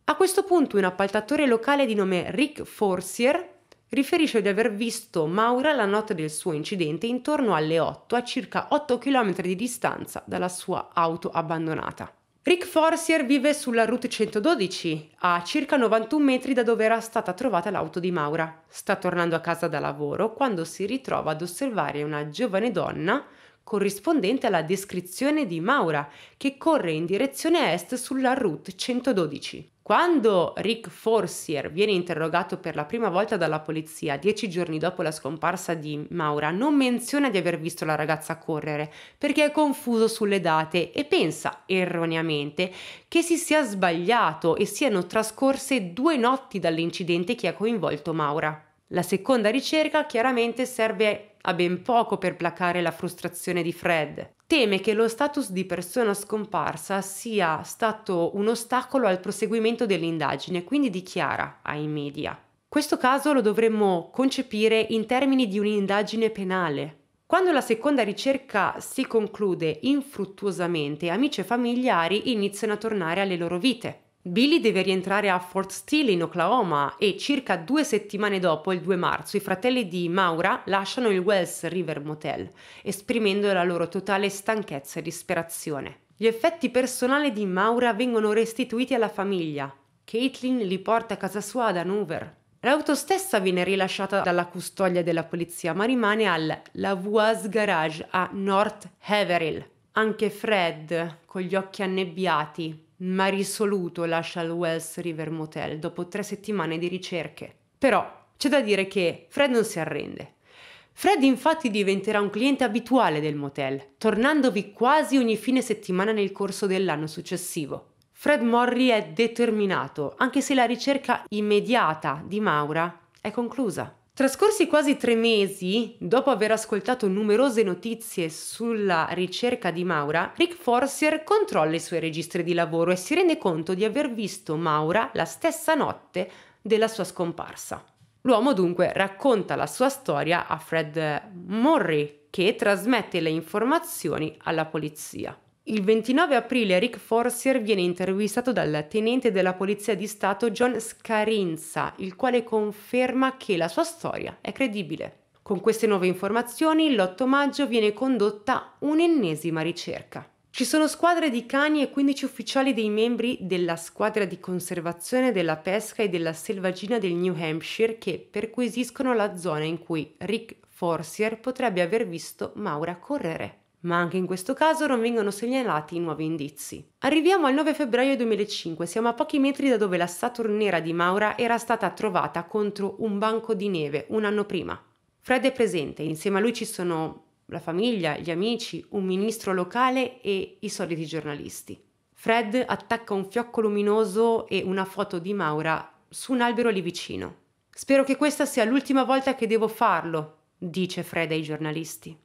A questo punto un appaltatore locale di nome Rick Forsier riferisce di aver visto Maura la notte del suo incidente intorno alle 8 a circa 8 km di distanza dalla sua auto abbandonata. Rick Forsier vive sulla Route 112, a circa 91 metri da dove era stata trovata l'auto di Maura. Sta tornando a casa da lavoro quando si ritrova ad osservare una giovane donna corrispondente alla descrizione di Maura, che corre in direzione est sulla Route 112. Quando Rick Forsier viene interrogato per la prima volta dalla polizia dieci giorni dopo la scomparsa di Maura, non menziona di aver visto la ragazza correre perché è confuso sulle date e pensa erroneamente che si sia sbagliato e siano trascorse due notti dall'incidente che ha coinvolto Maura. La seconda ricerca chiaramente serve a ben poco per placare la frustrazione di Fred. Teme che lo status di persona scomparsa sia stato un ostacolo al proseguimento dell'indagine, quindi dichiara ai media. Questo caso lo dovremmo concepire in termini di un'indagine penale. Quando la seconda ricerca si conclude infruttuosamente, amici e familiari iniziano a tornare alle loro vite. Billy deve rientrare a Fort Steele in Oklahoma e circa due settimane dopo, il 2 marzo, i fratelli di Maura lasciano il Wells River Motel, esprimendo la loro totale stanchezza e disperazione. Gli effetti personali di Maura vengono restituiti alla famiglia. Caitlin li porta a casa sua ad Hanover. L'auto stessa viene rilasciata dalla custodia della polizia, ma rimane al Lavois Garage a North Haverill. Anche Fred, con gli occhi annebbiati, ma risoluto lascia il Wells River Motel dopo tre settimane di ricerche. Però c'è da dire che Fred non si arrende. Fred infatti diventerà un cliente abituale del motel, tornandovi quasi ogni fine settimana nel corso dell'anno successivo. Fred Morry è determinato, anche se la ricerca immediata di Maura è conclusa. Trascorsi quasi tre mesi, dopo aver ascoltato numerose notizie sulla ricerca di Maura, Rick Forcier controlla i suoi registri di lavoro e si rende conto di aver visto Maura la stessa notte della sua scomparsa. L'uomo dunque racconta la sua storia a Fred Murray, che trasmette le informazioni alla polizia. Il 29 aprile Rick Forsier viene intervistato dal tenente della Polizia di Stato John Scarinza, il quale conferma che la sua storia è credibile. Con queste nuove informazioni, l'8 maggio viene condotta un'ennesima ricerca. Ci sono squadre di cani e 15 ufficiali dei membri della squadra di conservazione della pesca e della selvaggina del New Hampshire che perquisiscono la zona in cui Rick Forsier potrebbe aver visto Maura correre ma anche in questo caso non vengono segnalati nuovi indizi. Arriviamo al 9 febbraio 2005, siamo a pochi metri da dove la Saturn nera di Maura era stata trovata contro un banco di neve un anno prima. Fred è presente, insieme a lui ci sono la famiglia, gli amici, un ministro locale e i soliti giornalisti. Fred attacca un fiocco luminoso e una foto di Maura su un albero lì vicino. Spero che questa sia l'ultima volta che devo farlo, dice Fred ai giornalisti.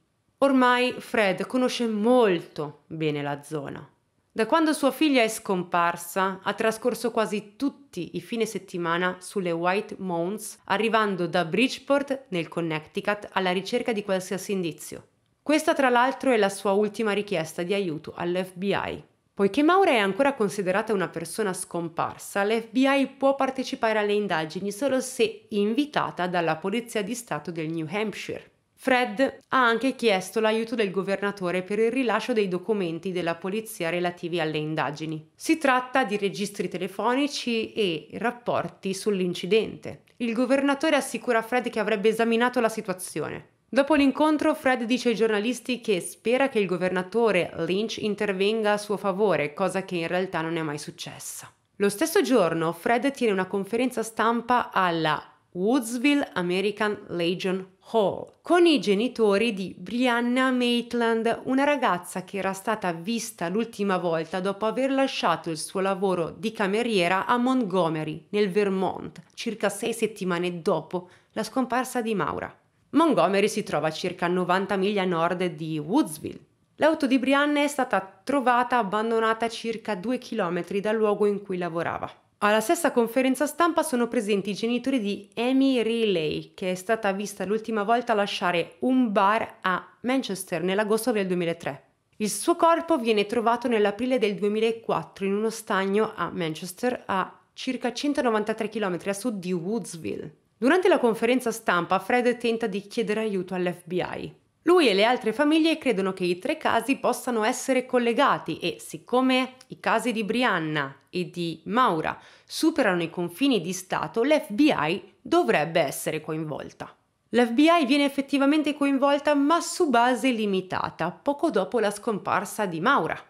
Ormai Fred conosce molto bene la zona. Da quando sua figlia è scomparsa, ha trascorso quasi tutti i fine settimana sulle White Mounds, arrivando da Bridgeport, nel Connecticut, alla ricerca di qualsiasi indizio. Questa, tra l'altro, è la sua ultima richiesta di aiuto all'FBI. Poiché Maura è ancora considerata una persona scomparsa, l'FBI può partecipare alle indagini solo se invitata dalla Polizia di Stato del New Hampshire. Fred ha anche chiesto l'aiuto del governatore per il rilascio dei documenti della polizia relativi alle indagini. Si tratta di registri telefonici e rapporti sull'incidente. Il governatore assicura Fred che avrebbe esaminato la situazione. Dopo l'incontro, Fred dice ai giornalisti che spera che il governatore Lynch intervenga a suo favore, cosa che in realtà non è mai successa. Lo stesso giorno, Fred tiene una conferenza stampa alla Woodsville American Legion Hall, con i genitori di Brianna Maitland, una ragazza che era stata vista l'ultima volta dopo aver lasciato il suo lavoro di cameriera a Montgomery, nel Vermont, circa sei settimane dopo la scomparsa di Maura. Montgomery si trova a circa 90 miglia a nord di Woodsville. L'auto di Brianna è stata trovata abbandonata a circa 2 km dal luogo in cui lavorava. Alla stessa conferenza stampa sono presenti i genitori di Amy Riley, che è stata vista l'ultima volta lasciare un bar a Manchester nell'agosto del 2003. Il suo corpo viene trovato nell'aprile del 2004 in uno stagno a Manchester a circa 193 km a sud di Woodsville. Durante la conferenza stampa Fred tenta di chiedere aiuto all'FBI. Lui e le altre famiglie credono che i tre casi possano essere collegati e siccome i casi di Brianna e di Maura superano i confini di Stato, l'FBI dovrebbe essere coinvolta. L'FBI viene effettivamente coinvolta ma su base limitata, poco dopo la scomparsa di Maura.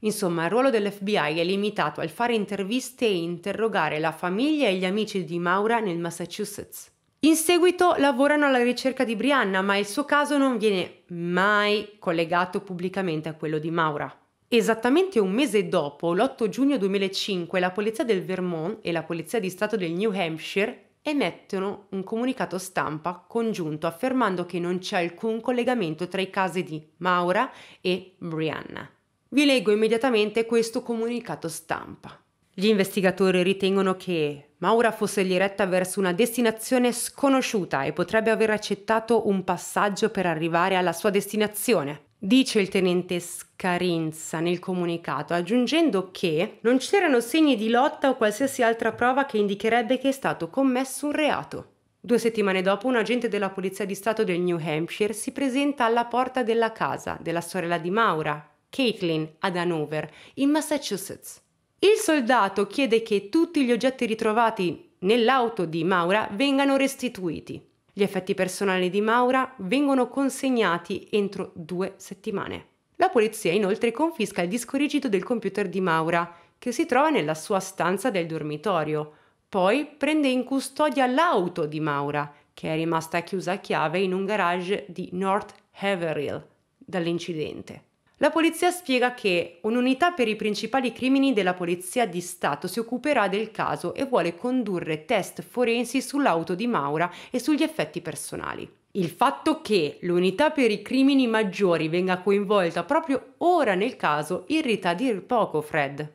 Insomma, il ruolo dell'FBI è limitato al fare interviste e interrogare la famiglia e gli amici di Maura nel Massachusetts. In seguito lavorano alla ricerca di Brianna, ma il suo caso non viene mai collegato pubblicamente a quello di Maura. Esattamente un mese dopo, l'8 giugno 2005, la polizia del Vermont e la polizia di stato del New Hampshire emettono un comunicato stampa congiunto affermando che non c'è alcun collegamento tra i casi di Maura e Brianna. Vi leggo immediatamente questo comunicato stampa. Gli investigatori ritengono che Maura fosse diretta verso una destinazione sconosciuta e potrebbe aver accettato un passaggio per arrivare alla sua destinazione. Dice il tenente Scarinza nel comunicato, aggiungendo che non c'erano segni di lotta o qualsiasi altra prova che indicherebbe che è stato commesso un reato. Due settimane dopo, un agente della Polizia di Stato del New Hampshire si presenta alla porta della casa della sorella di Maura, Caitlin, ad Hanover, in Massachusetts. Il soldato chiede che tutti gli oggetti ritrovati nell'auto di Maura vengano restituiti. Gli effetti personali di Maura vengono consegnati entro due settimane. La polizia inoltre confisca il disco rigido del computer di Maura, che si trova nella sua stanza del dormitorio. Poi prende in custodia l'auto di Maura, che è rimasta chiusa a chiave in un garage di North Haverhill dall'incidente. La polizia spiega che un'unità per i principali crimini della Polizia di Stato si occuperà del caso e vuole condurre test forensi sull'auto di Maura e sugli effetti personali. Il fatto che l'unità per i crimini maggiori venga coinvolta proprio ora nel caso irrita a dir poco Fred.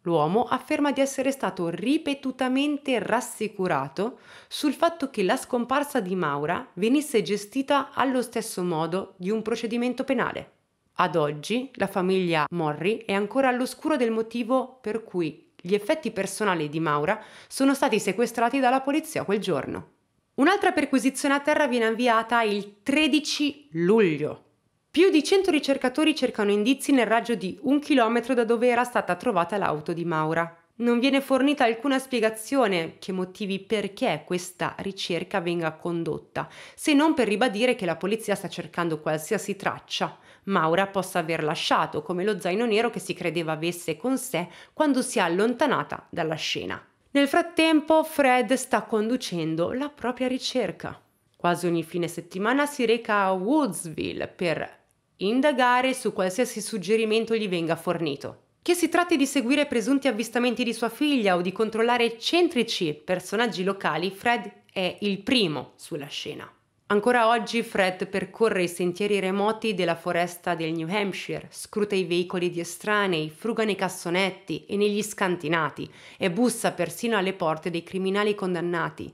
L'uomo afferma di essere stato ripetutamente rassicurato sul fatto che la scomparsa di Maura venisse gestita allo stesso modo di un procedimento penale. Ad oggi la famiglia Morri è ancora all'oscuro del motivo per cui gli effetti personali di Maura sono stati sequestrati dalla polizia quel giorno. Un'altra perquisizione a terra viene avviata il 13 luglio. Più di 100 ricercatori cercano indizi nel raggio di un chilometro da dove era stata trovata l'auto di Maura. Non viene fornita alcuna spiegazione che motivi perché questa ricerca venga condotta, se non per ribadire che la polizia sta cercando qualsiasi traccia Maura possa aver lasciato, come lo zaino nero che si credeva avesse con sé quando si è allontanata dalla scena. Nel frattempo Fred sta conducendo la propria ricerca. Quasi ogni fine settimana si reca a Woodsville per indagare su qualsiasi suggerimento gli venga fornito. Che si tratti di seguire presunti avvistamenti di sua figlia o di controllare eccentrici personaggi locali, Fred è il primo sulla scena. Ancora oggi Fred percorre i sentieri remoti della foresta del New Hampshire, scruta i veicoli di estranei, fruga nei cassonetti e negli scantinati e bussa persino alle porte dei criminali condannati.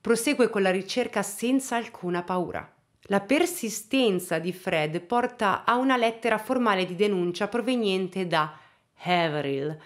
Prosegue con la ricerca senza alcuna paura. La persistenza di Fred porta a una lettera formale di denuncia proveniente da Haverill,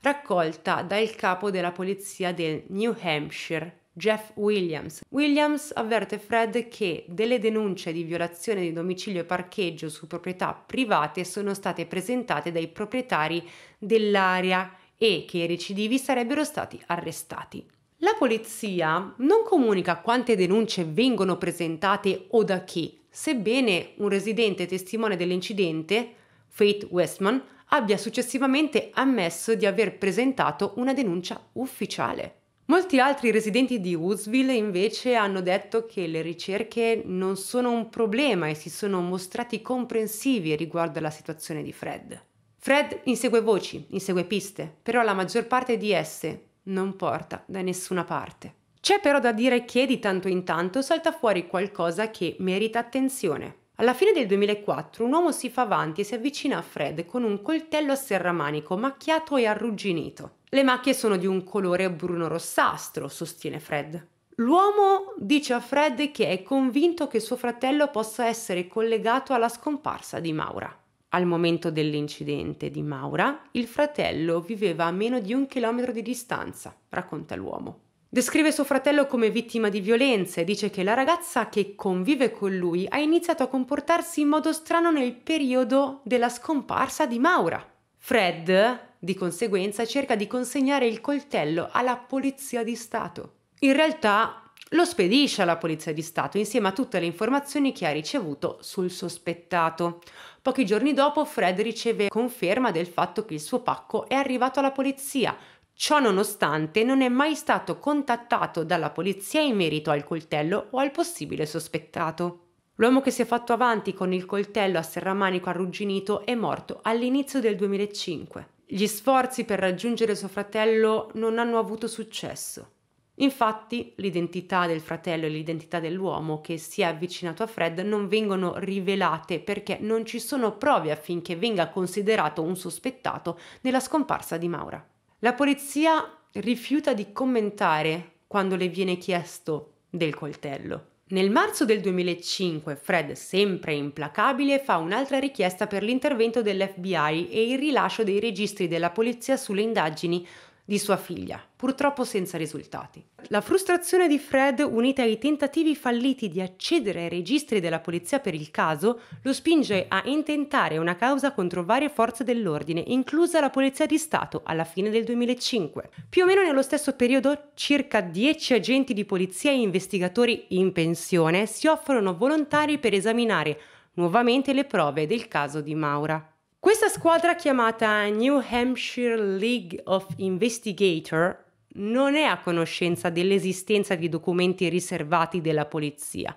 raccolta dal capo della polizia del New Hampshire, Jeff Williams. Williams avverte Fred che delle denunce di violazione di domicilio e parcheggio su proprietà private sono state presentate dai proprietari dell'area e che i recidivi sarebbero stati arrestati. La polizia non comunica quante denunce vengono presentate o da chi, sebbene un residente testimone dell'incidente, Faith Westman, abbia successivamente ammesso di aver presentato una denuncia ufficiale. Molti altri residenti di Woodsville invece hanno detto che le ricerche non sono un problema e si sono mostrati comprensivi riguardo alla situazione di Fred. Fred insegue voci, insegue piste, però la maggior parte di esse non porta da nessuna parte. C'è però da dire che di tanto in tanto salta fuori qualcosa che merita attenzione. Alla fine del 2004 un uomo si fa avanti e si avvicina a Fred con un coltello a serramanico macchiato e arrugginito. Le macchie sono di un colore bruno-rossastro, sostiene Fred. L'uomo dice a Fred che è convinto che suo fratello possa essere collegato alla scomparsa di Maura. Al momento dell'incidente di Maura, il fratello viveva a meno di un chilometro di distanza, racconta l'uomo. Descrive suo fratello come vittima di violenze, dice che la ragazza che convive con lui ha iniziato a comportarsi in modo strano nel periodo della scomparsa di Maura. Fred, di conseguenza, cerca di consegnare il coltello alla Polizia di Stato. In realtà lo spedisce alla Polizia di Stato insieme a tutte le informazioni che ha ricevuto sul sospettato. Pochi giorni dopo Fred riceve conferma del fatto che il suo pacco è arrivato alla polizia, Ciò nonostante non è mai stato contattato dalla polizia in merito al coltello o al possibile sospettato. L'uomo che si è fatto avanti con il coltello a serramanico arrugginito è morto all'inizio del 2005. Gli sforzi per raggiungere suo fratello non hanno avuto successo. Infatti, l'identità del fratello e l'identità dell'uomo che si è avvicinato a Fred non vengono rivelate perché non ci sono prove affinché venga considerato un sospettato nella scomparsa di Maura. La polizia rifiuta di commentare quando le viene chiesto del coltello. Nel marzo del 2005 Fred, sempre implacabile, fa un'altra richiesta per l'intervento dell'FBI e il rilascio dei registri della polizia sulle indagini di sua figlia, purtroppo senza risultati. La frustrazione di Fred, unita ai tentativi falliti di accedere ai registri della polizia per il caso, lo spinge a intentare una causa contro varie forze dell'ordine, inclusa la Polizia di Stato, alla fine del 2005. Più o meno nello stesso periodo, circa 10 agenti di polizia e investigatori in pensione si offrono volontari per esaminare nuovamente le prove del caso di Maura. Questa squadra chiamata New Hampshire League of Investigator non è a conoscenza dell'esistenza di documenti riservati della polizia,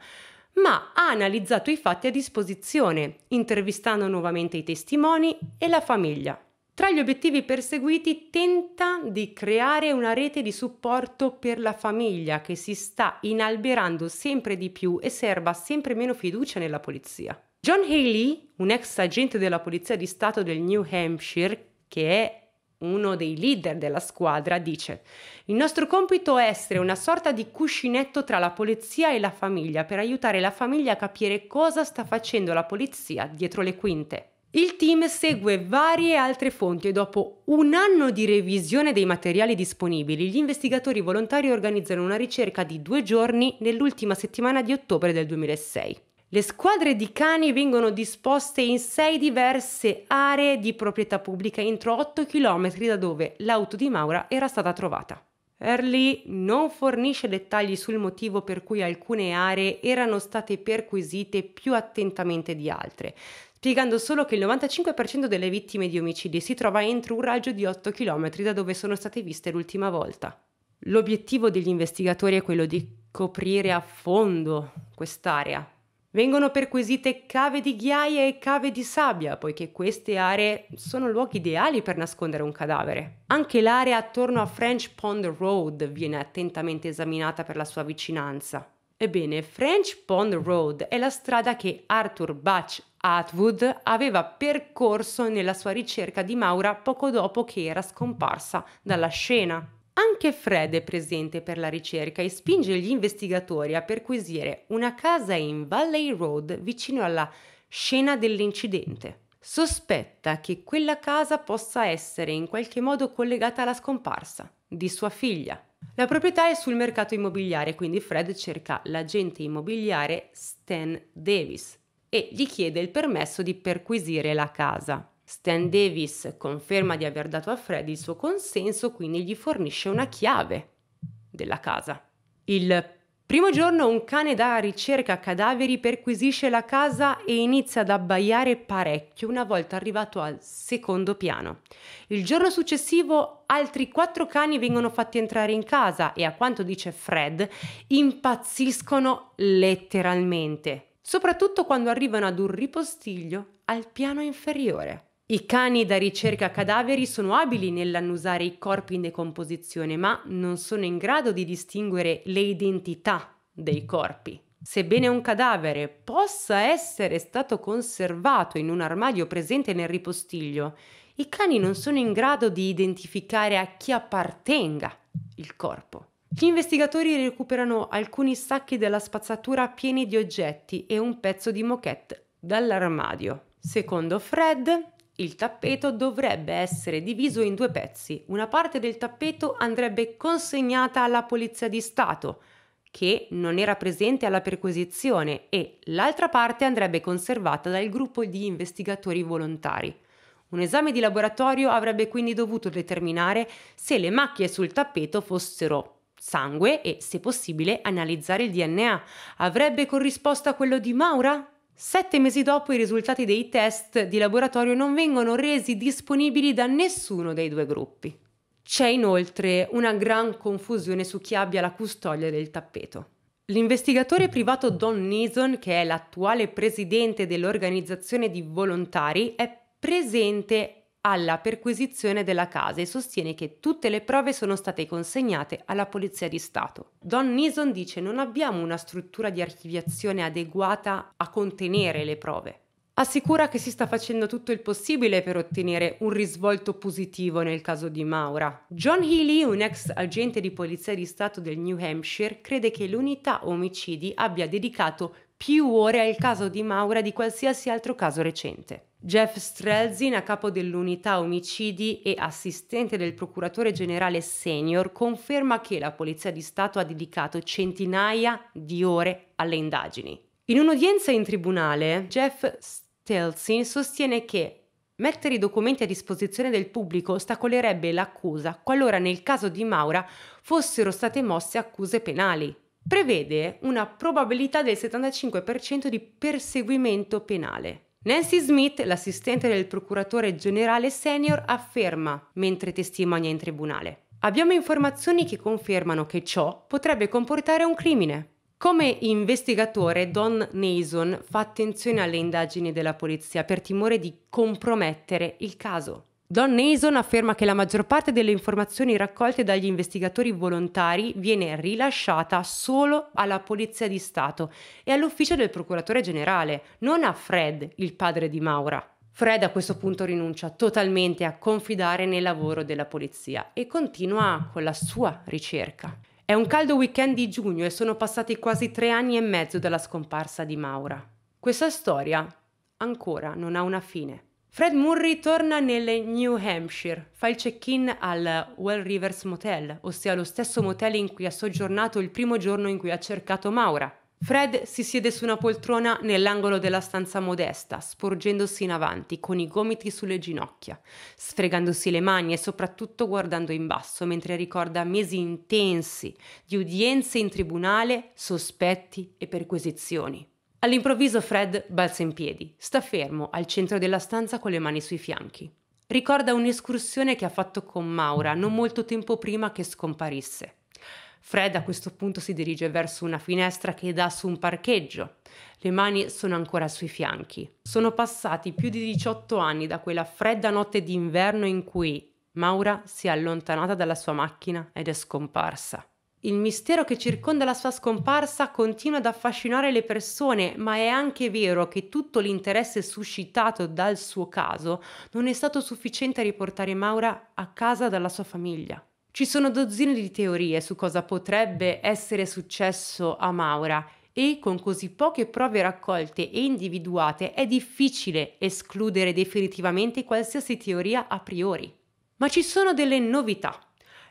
ma ha analizzato i fatti a disposizione, intervistando nuovamente i testimoni e la famiglia. Tra gli obiettivi perseguiti tenta di creare una rete di supporto per la famiglia che si sta inalberando sempre di più e serva sempre meno fiducia nella polizia. John Haley, un ex agente della Polizia di Stato del New Hampshire, che è uno dei leader della squadra, dice Il nostro compito è essere una sorta di cuscinetto tra la polizia e la famiglia per aiutare la famiglia a capire cosa sta facendo la polizia dietro le quinte. Il team segue varie altre fonti e dopo un anno di revisione dei materiali disponibili, gli investigatori volontari organizzano una ricerca di due giorni nell'ultima settimana di ottobre del 2006. Le squadre di cani vengono disposte in sei diverse aree di proprietà pubblica entro 8 km da dove l'auto di Maura era stata trovata. Early non fornisce dettagli sul motivo per cui alcune aree erano state perquisite più attentamente di altre, spiegando solo che il 95% delle vittime di omicidi si trova entro un raggio di 8 km da dove sono state viste l'ultima volta. L'obiettivo degli investigatori è quello di coprire a fondo quest'area, Vengono perquisite cave di ghiaia e cave di sabbia, poiché queste aree sono luoghi ideali per nascondere un cadavere. Anche l'area attorno a French Pond Road viene attentamente esaminata per la sua vicinanza. Ebbene, French Pond Road è la strada che Arthur Butch Atwood aveva percorso nella sua ricerca di Maura poco dopo che era scomparsa dalla scena. Anche Fred è presente per la ricerca e spinge gli investigatori a perquisire una casa in Valley Road vicino alla scena dell'incidente. Sospetta che quella casa possa essere in qualche modo collegata alla scomparsa di sua figlia. La proprietà è sul mercato immobiliare, quindi Fred cerca l'agente immobiliare Stan Davis e gli chiede il permesso di perquisire la casa. Stan Davis conferma di aver dato a Fred il suo consenso, quindi gli fornisce una chiave della casa. Il primo giorno un cane da ricerca cadaveri perquisisce la casa e inizia ad abbaiare parecchio una volta arrivato al secondo piano. Il giorno successivo altri quattro cani vengono fatti entrare in casa e a quanto dice Fred impazziscono letteralmente, soprattutto quando arrivano ad un ripostiglio al piano inferiore. I cani da ricerca cadaveri sono abili nell'annusare i corpi in decomposizione, ma non sono in grado di distinguere le identità dei corpi. Sebbene un cadavere possa essere stato conservato in un armadio presente nel ripostiglio, i cani non sono in grado di identificare a chi appartenga il corpo. Gli investigatori recuperano alcuni sacchi della spazzatura pieni di oggetti e un pezzo di moquette dall'armadio. Secondo Fred, il tappeto dovrebbe essere diviso in due pezzi. Una parte del tappeto andrebbe consegnata alla Polizia di Stato, che non era presente alla perquisizione, e l'altra parte andrebbe conservata dal gruppo di investigatori volontari. Un esame di laboratorio avrebbe quindi dovuto determinare se le macchie sul tappeto fossero sangue e, se possibile, analizzare il DNA. Avrebbe corrisposto a quello di Maura? Sette mesi dopo i risultati dei test di laboratorio non vengono resi disponibili da nessuno dei due gruppi. C'è inoltre una gran confusione su chi abbia la custodia del tappeto. L'investigatore privato Don Neeson, che è l'attuale presidente dell'organizzazione di volontari, è presente alla perquisizione della casa e sostiene che tutte le prove sono state consegnate alla Polizia di Stato. Don Nison dice non abbiamo una struttura di archiviazione adeguata a contenere le prove. Assicura che si sta facendo tutto il possibile per ottenere un risvolto positivo nel caso di Maura. John Healy, un ex agente di polizia di Stato del New Hampshire, crede che l'unità omicidi abbia dedicato più ore al caso di Maura di qualsiasi altro caso recente. Jeff Strelzin, a capo dell'unità omicidi e assistente del procuratore generale senior, conferma che la Polizia di Stato ha dedicato centinaia di ore alle indagini. In un'udienza in tribunale, Jeff Strelzin sostiene che mettere i documenti a disposizione del pubblico ostacolerebbe l'accusa qualora nel caso di Maura fossero state mosse accuse penali. Prevede una probabilità del 75% di perseguimento penale. Nancy Smith, l'assistente del procuratore generale senior, afferma mentre testimonia in tribunale. Abbiamo informazioni che confermano che ciò potrebbe comportare un crimine. Come investigatore, Don Nason fa attenzione alle indagini della polizia per timore di compromettere il caso. Don Nason afferma che la maggior parte delle informazioni raccolte dagli investigatori volontari viene rilasciata solo alla Polizia di Stato e all'ufficio del Procuratore Generale, non a Fred, il padre di Maura. Fred a questo punto rinuncia totalmente a confidare nel lavoro della polizia e continua con la sua ricerca. È un caldo weekend di giugno e sono passati quasi tre anni e mezzo dalla scomparsa di Maura. Questa storia ancora non ha una fine. Fred Murray torna nel New Hampshire, fa il check-in al Well Rivers Motel, ossia lo stesso motel in cui ha soggiornato il primo giorno in cui ha cercato Maura. Fred si siede su una poltrona nell'angolo della stanza modesta, sporgendosi in avanti, con i gomiti sulle ginocchia, sfregandosi le mani e soprattutto guardando in basso mentre ricorda mesi intensi di udienze in tribunale, sospetti e perquisizioni. All'improvviso Fred balza in piedi, sta fermo al centro della stanza con le mani sui fianchi. Ricorda un'escursione che ha fatto con Maura non molto tempo prima che scomparisse. Fred a questo punto si dirige verso una finestra che dà su un parcheggio. Le mani sono ancora sui fianchi. Sono passati più di 18 anni da quella fredda notte d'inverno in cui Maura si è allontanata dalla sua macchina ed è scomparsa. Il mistero che circonda la sua scomparsa continua ad affascinare le persone, ma è anche vero che tutto l'interesse suscitato dal suo caso non è stato sufficiente a riportare Maura a casa dalla sua famiglia. Ci sono dozzine di teorie su cosa potrebbe essere successo a Maura e con così poche prove raccolte e individuate è difficile escludere definitivamente qualsiasi teoria a priori. Ma ci sono delle novità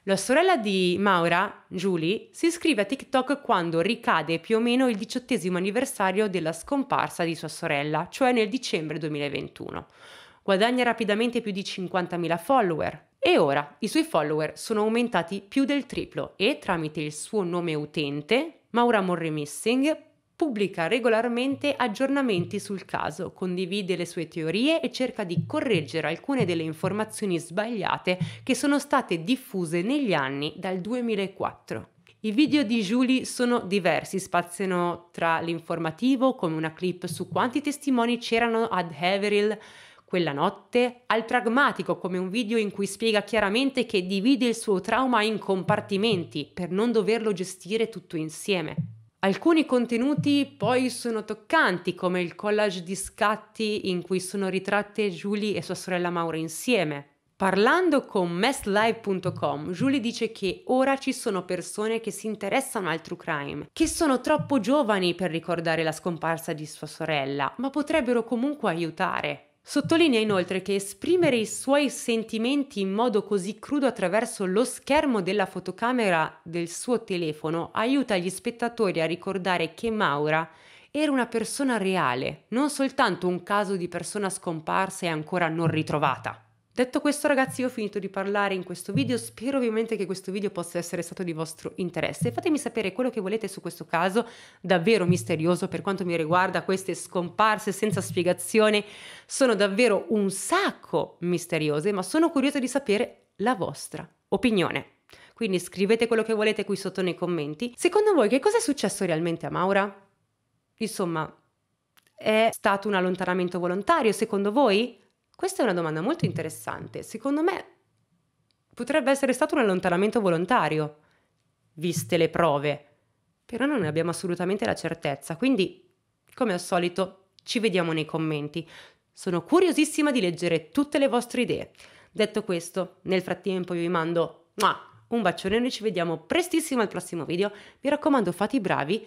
la sorella di Maura, Julie, si iscrive a TikTok quando ricade più o meno il diciottesimo anniversario della scomparsa di sua sorella, cioè nel dicembre 2021. Guadagna rapidamente più di 50.000 follower. E ora i suoi follower sono aumentati più del triplo e tramite il suo nome utente, Maura Morre Missing Pubblica regolarmente aggiornamenti sul caso, condivide le sue teorie e cerca di correggere alcune delle informazioni sbagliate che sono state diffuse negli anni dal 2004. I video di Julie sono diversi, spaziano tra l'informativo, come una clip su quanti testimoni c'erano ad Haverhill quella notte, al pragmatico come un video in cui spiega chiaramente che divide il suo trauma in compartimenti per non doverlo gestire tutto insieme. Alcuni contenuti poi sono toccanti, come il collage di scatti in cui sono ritratte Julie e sua sorella Maura insieme. Parlando con messlive.com, Julie dice che ora ci sono persone che si interessano al true crime, che sono troppo giovani per ricordare la scomparsa di sua sorella, ma potrebbero comunque aiutare. Sottolinea inoltre che esprimere i suoi sentimenti in modo così crudo attraverso lo schermo della fotocamera del suo telefono aiuta gli spettatori a ricordare che Maura era una persona reale, non soltanto un caso di persona scomparsa e ancora non ritrovata. Detto questo ragazzi io ho finito di parlare in questo video, spero ovviamente che questo video possa essere stato di vostro interesse. Fatemi sapere quello che volete su questo caso davvero misterioso per quanto mi riguarda, queste scomparse senza spiegazione sono davvero un sacco misteriose, ma sono curiosa di sapere la vostra opinione. Quindi scrivete quello che volete qui sotto nei commenti. Secondo voi che cosa è successo realmente a Maura? Insomma, è stato un allontanamento volontario secondo voi? Questa è una domanda molto interessante. Secondo me potrebbe essere stato un allontanamento volontario, viste le prove, però non ne abbiamo assolutamente la certezza. Quindi, come al solito, ci vediamo nei commenti. Sono curiosissima di leggere tutte le vostre idee. Detto questo, nel frattempo io vi mando un bacione, noi ci vediamo prestissimo al prossimo video. Mi raccomando, fate i bravi